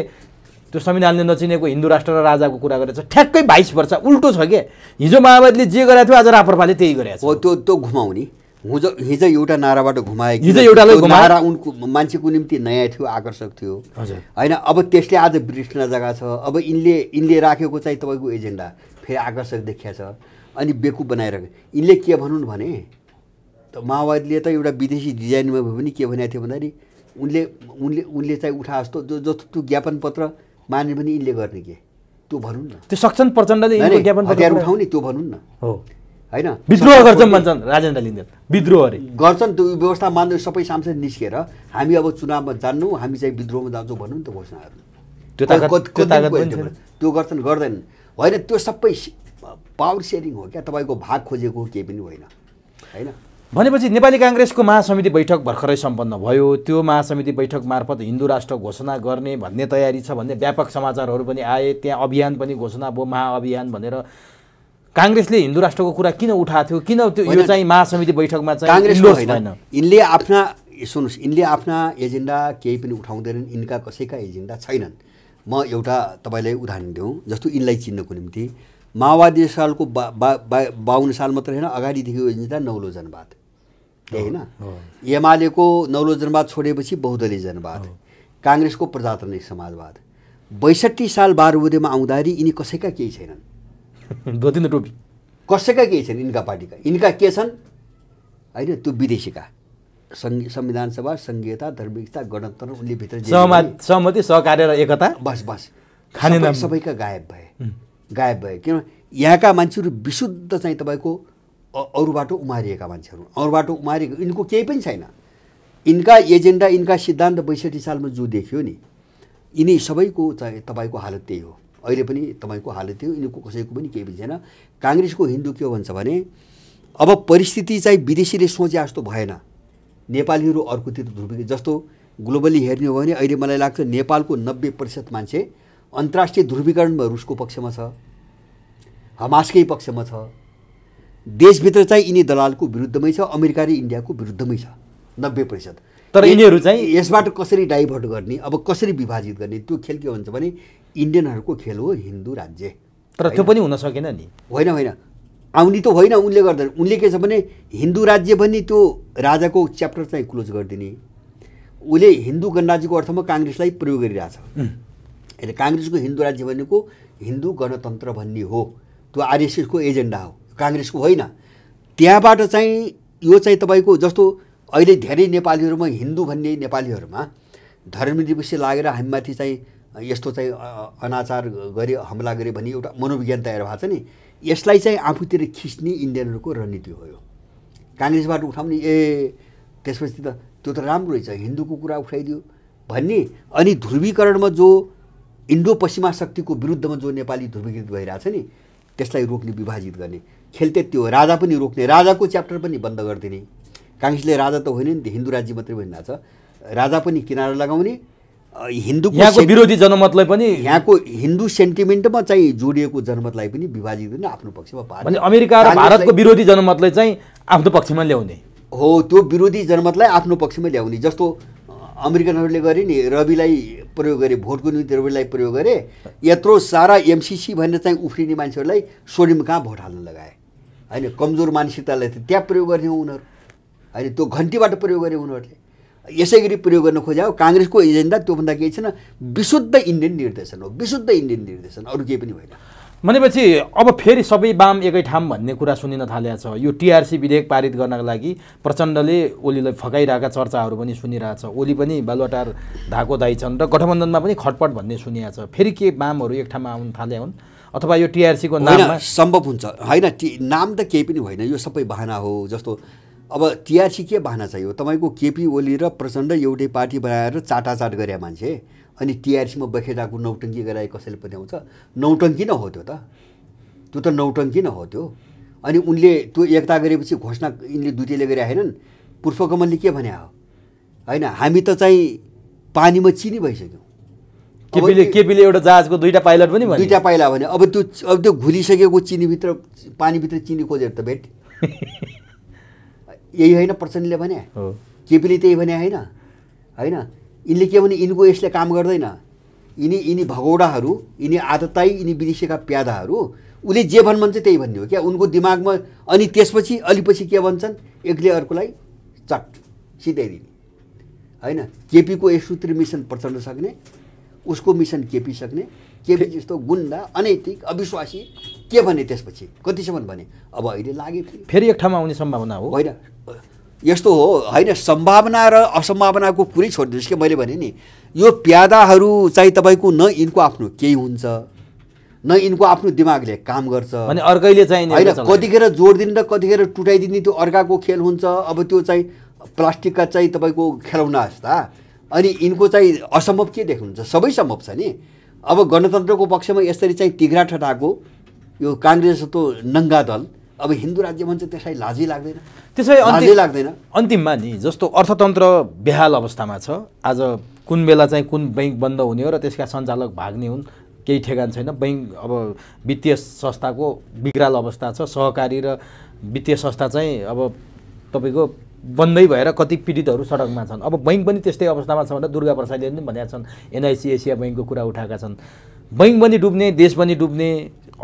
त्यो संविधानले नचिनेको हिन्दू राष्ट्र र राजाको कुरा छ ठ्याक्कै बाइस वर्ष उल्टो छ क्या हिजो माओवादीले जे गरेको थियो आज रापरपाले त्यही गरेको छ त्यो त्यो घुमाउने हिजो एउटा नाराबाट घुमाएको हिजो एउटालाई नारा उनको मान्छेको निम्ति नयाँ थियो आकर्षक थियो होइन अब त्यसले आज बिर्सिन जग्गा छ अब यिनले यिनले राखेको चाहिँ तपाईँको एजेन्डा फेरि आकर्षक देखिया छ अनि बेकु बनाइरहेको यिनले के भनौन् भने त माओवादीले त एउटा विदेशी डिजाइनमा भए पनि के भनेको थियो भन्दाखेरि उनले उनले उनले चाहिँ उठा जस्तो जो जस्तो त्यो ज्ञापन पत्र माने भने यिनले गर्ने के त्यो भनौँ न त्यो सक्षम प्रचण्डले ज्ञापन उठाउने त्यो भनौँ न हो होइन विद्रोह गर्छन् भन्छन् राजेन्द्र लिँदैन विद्रोह अरे गर्छन् त्यो व्यवस्था मान्दै सबै सांसद निस्केर हामी अब चुनावमा जान्नु हामी चाहिँ विद्रोहमा जान्छौँ भन्नु नि त घोषणाहरू त्यो गर्छन् गर्दैन होइन त्यो सबै पावर सेयरिङ हो क्या तपाईँको भाग खोजेको केही पनि होइन होइन भनेपछि नेपाली काङ्ग्रेसको महासमिति बैठक भर्खरै सम्पन्न भयो त्यो महासमिति बैठक मार्फत हिन्दू राष्ट्र घोषणा गर्ने भन्ने तयारी छ भन्ने व्यापक समाचारहरू पनि आए त्यहाँ अभियान पनि घोषणा भयो महाअभियान भनेर काङ्ग्रेसले हिन्दू राष्ट्रको कुरा किन उठाएको थियो किन त्यो यो चाहिँ महासमिति बैठकमा चाहिँ काङ्ग्रेस यिनले आफ्ना सुन्नुहोस् यिनले आफ्ना एजेन्डा केही पनि उठाउँदैनन् यिनका कसैका एजेन्डा छैनन् म एउटा तपाईँलाई उदाहरण दिउँ जस्तो यिनलाई चिन्नको निम्ति माओवादी सालको बा बाहन्न साल मात्र होइन अगाडिदेखि एजेन्डा नौलो जनवाद होइन एमालेको नौलो जनवाद छोडेपछि बहुदलीय जनवाद काङ्ग्रेसको प्रजातान्त्रिक समाजवाद बैसठी साल बारुबुदेमा आउँदाखेरि यिनी कसैका केही छैनन् दोतिन टोपी कसैका केही छैन यिनका पार्टीका यिनका के छन् होइन त्यो विदेशीका संविधान सभा सङ्घीयता धर्मिकता गणतन्त्र उसले भित्र सहमति सहकार्य र एकता बस बस खाने सबैका गायब भए गायब भए किन यहाँका मान्छेहरू विशुद्ध चाहिँ तपाईँको अरू बाटो उमारिएका मान्छेहरू अरू बाटो उमारिएको यिनको केही पनि छैन यिनका एजेन्डा यिनका सिद्धान्त बैसठी सालमा जो देखियो नि यिनी सबैको चाहिँ तपाईँको हालत त्यही हो अहिले पनि तपाईँको हालत थियो यिनीहरूको कसैको पनि केही पनि छैन काङ्ग्रेसको हिन्दू के भन्छ भने अब परिस्थिति चाहिँ विदेशीले सोचे जस्तो भएन नेपालीहरू अर्कोतिर ध्रुवी जस्तो ग्लोबली हेर्ने हो भने अहिले मलाई लाग्छ नेपालको नब्बे प्रतिशत मान्छे अन्तर्राष्ट्रिय ध्रुवीकरणमा रुसको पक्षमा छ हमासकै पक्षमा छ देशभित्र चाहिँ यिनी दलालको विरुद्धमै छ अमेरिका र इन्डियाको विरुद्धमै छ नब्बे प्रतिशत तर यिनीहरू चाहिँ यसबाट कसरी डाइभर्ट गर्ने अब कसरी विभाजित गर्ने त्यो खेल के भन्छ भने इन्डियनहरूको खेल हो हिन्दू राज्य तर त्यो पनि हुन सकेन नि होइन होइन आउने त होइन उनले गर्दा उनले के छ भने हिन्दू राज्य पनि त्यो राजाको च्याप्टर चाहिँ क्लोज गरिदिने उसले हिन्दू गणराज्यको अर्थमा काङ्ग्रेसलाई प्रयोग गरिरहेछ होइन काङ्ग्रेसको हिन्दू राज्य भनेको हिन्दू गणतन्त्र भन्ने हो त्यो आरएसएसको एजेन्डा हो काङ्ग्रेसको होइन त्यहाँबाट चाहिँ यो चाहिँ तपाईँको जस्तो अहिले धेरै नेपालीहरूमा हिन्दू भन्ने नेपालीहरूमा धर्मदिवसी लागेर हामीमाथि चाहिँ यस्तो चाहिँ अनाचार गरे हमला गरे भन्ने एउटा मनोविज्ञान तयार भएको छ नि यसलाई चाहिँ आफूतिर खिच्ने इन्डियनहरूको रणनीति हो यो काङ्ग्रेसबाट उठाउने ए त्यसपछि त त्यो त राम्रो रहेछ हिन्दूको कुरा उठाइदियो भन्ने अनि ध्रुवीकरणमा जो इन्डो पश्चिमा शक्तिको विरुद्धमा जो नेपाली ध्रुवीकृत भइरहेछ नि त्यसलाई रोक्ने विभाजित गर्ने खेल त्यो राजा पनि रोक्ने राजाको च्याप्टर पनि बन्द गरिदिने काङ्ग्रेसले राजा त होइन नि हिन्दू राज्य मात्रै भनिरहेछ राजा पनि किनारा लगाउने हिन्दू यहाँको विरोधी जनमतलाई पनि यहाँको हिन्दू सेन्टिमेन्टमा चाहिँ जोडिएको जनमतलाई पनि विभाजित गर्ने आफ्नो पक्षमा पार्ने अमेरिका र भारतको विरोधी जनमतलाई चाहिँ आफ्नो पक्षमा ल्याउने हो त्यो विरोधी जनमतलाई आफ्नो पक्षमा ल्याउने जस्तो अमेरिकनहरूले गरे नि रविलाई प्रयोग गरे भोटको निम्ति रविलाई प्रयोग गरे यत्रो सारा एमसिसी भनेर चाहिँ उफ्रिने मान्छेहरूलाई सोडियम कहाँ भोट हाल्न लगाए होइन कमजोर मानसिकतालाई त त्यहाँ प्रयोग गर्ने हो उनीहरू होइन त्यो घन्टीबाट प्रयोग गरे उनीहरूले यसै गरी प्रयोग गर्न खोज्या हो काङ्ग्रेसको एजेन्डा त्योभन्दा केही छैन विशुद्ध इन्डियन निर्देशन हो विशुद्ध इन्डियन निर्देशन अरू केही पनि होइन भनेपछि अब फेरि सबै बाम एकै ठाम भन्ने कुरा सुनिन थालेको छ यो टिआरसी विधेयक पारित गर्नका लागि प्रचण्डले ओलीलाई फकाइरहेका चर्चाहरू पनि सुनिरहेछ ओली पनि बालुवाटार धाको दाई छन् र गठबन्धनमा पनि खटपट भन्ने सुनिएको छ फेरि के बामहरू एक ठाउँमा आउन थाले हुन् अथवा यो टिआरसीको नाम सम्भव हुन्छ होइन नाम त केही पनि होइन यो सबै बाहना हो जस्तो अब टिआरसी के भाना चाहियो तपाईँको केपी ओली र प्रचण्ड एउटै पार्टी बनाएर चाटाचाट गरे मान्छे अनि टिआरसीमा बखेटाको नौटङ्की गराए कसैले पनि आउँछ नौटङ्की न हो त्यो त त्यो त नौटङ्की न हो त्यो अनि उनले त्यो एकता गरेपछि घोषणा यिनले दुइटैले गरे होइनन् पुष्पकमलले के भने हो होइन हामी त चाहिँ पानीमा चिनी भइसक्यौँ केपीले केपीले एउटा जहाजको दुईवटा पाइलट पनि दुईवटा पाइला भने अब त्यो अब त्यो घुलिसकेको चिनीभित्र पानीभित्र चिनी खोजेर त भेट यही होइन प्रचण्डले भने केपीले त्यही भने होइन होइन यिनले के भने यिनको यसले काम गर्दैन यिनी यिनी भगौडाहरू यिनी आदताई यिनी विदेशीका प्यादाहरू उसले जे भन् भन्छ त्यही भन्ने हो क्या उनको दिमागमा अनि त्यसपछि अलिपछि के भन्छन् एकले अर्कोलाई चट सिधाइदिने होइन केपीको एक सूत्री मिसन प्रचण्ड सक्ने उसको मिसन केपी सक्ने केपी जस्तो गुन्डा अनैतिक अविश्वासी के भने त्यसपछि कतिसम्म भने अब अहिले लाग्यो फेरि एक ठाउँमा आउने सम्भावना हो होइन यस्तो हो होइन सम्भावना र असम्भावनाको कुरै छोडिदिनुहोस् कि मैले भने नि यो प्यादाहरू चाहिँ तपाईँको न यिनको आफ्नो केही हुन्छ न यिनको आफ्नो दिमागले काम गर्छ अनि अर्कैले चाहिँ होइन कतिखेर जोडिदिने र कतिखेर टुटाइदिने त्यो अर्काको खेल हुन्छ अब त्यो चाहिँ प्लास्टिकका चाहिँ तपाईँको खेलौना जस्ता अनि यिनको चाहिँ असम्भव के देख्नुहुन्छ सबै सम्भव छ नि अब गणतन्त्रको पक्षमा यसरी चाहिँ तिघ्रा ठटाएको यो काङ्ग्रेस जस्तो नङ्गा दल अब हिन्दू राज्य भन्छ त्यसलाई लाजै लाग्दैन त्यसै लाजै लाग्दैन अन्तिममा नि जस्तो अर्थतन्त्र बेहाल अवस्थामा छ आज कुन बेला चाहिँ कुन बैङ्क बन्द हुने हो र त्यसका सञ्चालक भाग्ने हुन् केही ठेगान छैन बैङ्क अब वित्तीय संस्थाको बिग्राल अवस्था छ सहकारी र वित्तीय संस्था चाहिँ अब तपाईँको बन्दै भएर कति पीडितहरू सडकमा छन् अब बैङ्क पनि त्यस्तै अवस्थामा छ भनेर दुर्गा प्रसादले पनि भनेका छन् एनआइसी एसिया बैङ्कको कुरा उठाएका छन् बैङ्क पनि डुब्ने देश पनि डुब्ने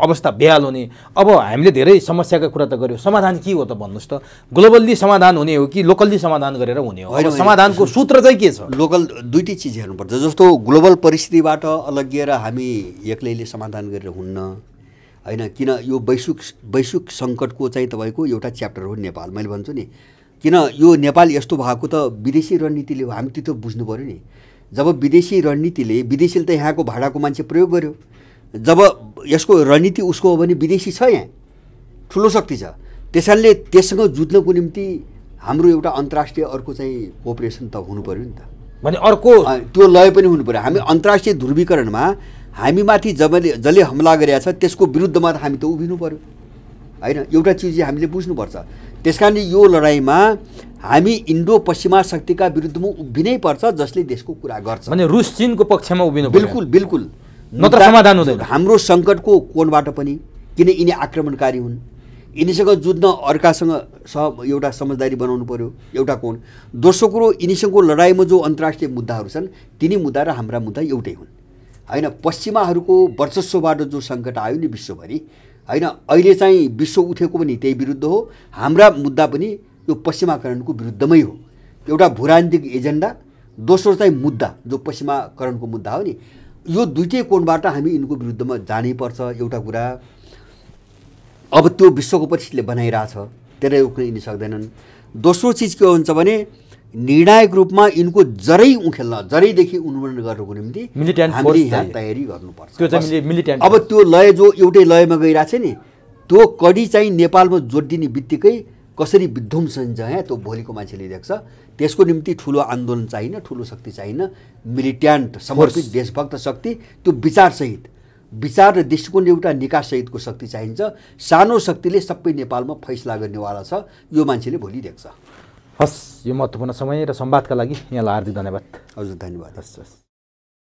अवस्था बेहाल हुने अब हामीले धेरै समस्याको कुरा त गऱ्यौँ समाधान के हो त भन्नुहोस् त ग्लोबल्ली समाधान हुने हो कि लोकल्ली समाधान गरेर हुने हो समाधानको सूत्र चाहिँ के छ लोकल दुइटै चिज हेर्नुपर्छ जस्तो ग्लोबल परिस्थितिबाट अलग्गिएर हामी एक्लैले समाधान गरेर हुन्न होइन किन यो वैश्विक वैश्विक सङ्कटको चाहिँ तपाईँको एउटा च्याप्टर हो नेपाल मैले भन्छु नि किन यो नेपाल यस्तो भएको त विदेशी रणनीतिले हो हामी त्यो बुझ्नु पऱ्यो नि जब विदेशी रणनीतिले विदेशीले त यहाँको भाडाको मान्छे प्रयोग गर्यो जब यसको रणनीति उसको हो भने विदेशी छ यहाँ ठुलो शक्ति छ त्यस कारणले त्यससँग जुझ्नको निम्ति हाम्रो एउटा अन्तर्राष्ट्रिय अर्को चाहिँ कोअपरेसन त हुनु पऱ्यो नि त भने अर्को त्यो लय पनि हुनु पऱ्यो हामी अन्तर्राष्ट्रिय ध्रुवीकरणमा हामीमाथि जबले जसले हमला गरेका छ त्यसको विरुद्धमा त हामी त उभिनु पऱ्यो होइन एउटा चिज हामीले बुझ्नुपर्छ त्यस कारणले यो लडाइँमा हामी इन्डो पश्चिमा शक्तिका विरुद्धमा उभिनै पर्छ जसले देशको कुरा गर्छ भने रुस चिनको पक्षमा उभिनु बिल्कुल बिल्कुल नत्र समाधान हुँदैन हाम्रो सङ्कटको कोणबाट पनि किन यिनी आक्रमणकारी हुन् यिनीसँग जुझ्न अर्कासँग सह एउटा समझदारी बनाउनु पऱ्यो एउटा कोण दोस्रो कुरो यिनीसँगको लडाइँमा जो अन्तर्राष्ट्रिय मुद्दाहरू छन् तिनी मुद्दा र हाम्रा मुद्दा एउटै हुन् होइन पश्चिमाहरूको वर्चस्वबाट जो सङ्कट आयो नि विश्वभरि होइन अहिले चाहिँ विश्व उठेको पनि त्यही विरुद्ध हो हाम्रा मुद्दा पनि यो पश्चिमाकरणको विरुद्धमै हो एउटा भूराजनीतिक एजेन्डा दोस्रो चाहिँ मुद्दा जो पश्चिमाकरणको मुद्दा हो नि यो दुइटै कोणबाट हामी यिनको विरुद्धमा जानैपर्छ एउटा कुरा अब त्यो विश्वको परिस्थितिले बनाइरहेछ त्यसलाई रोक्न यिनी सक्दैनन् दोस्रो चिज के हुन्छ भने निर्णायक रूपमा यिनको जरै उखेल्न जरैदेखि उन्मूलन गर्नुको निम्ति हामीले यहाँ तयारी गर्नुपर्छ अब त्यो लय जो एउटै लयमा गइरहेको छ नि त्यो कडी चाहिँ नेपालमा जोडिदिने बित्तिकै कसरी विध्वंस यहाँ त्यो भोलिको मान्छेले देख्छ त्यसको निम्ति ठुलो आन्दोलन चाहिन ठुलो शक्ति चाहिन मिलिट्यान्ट समर्पित देशभक्त शक्ति त्यो विचारसहित विचार र दृष्टिकोण एउटा निकाससहितको शक्ति चाहिन्छ सानो शक्तिले सबै नेपालमा फैसला गर्नेवाला छ यो मान्छेले भोलि देख्छ हस् यो महत्त्वपूर्ण समय र संवादका लागि यहाँलाई हार्दिक धन्यवाद हजुर धन्यवाद हस् हस्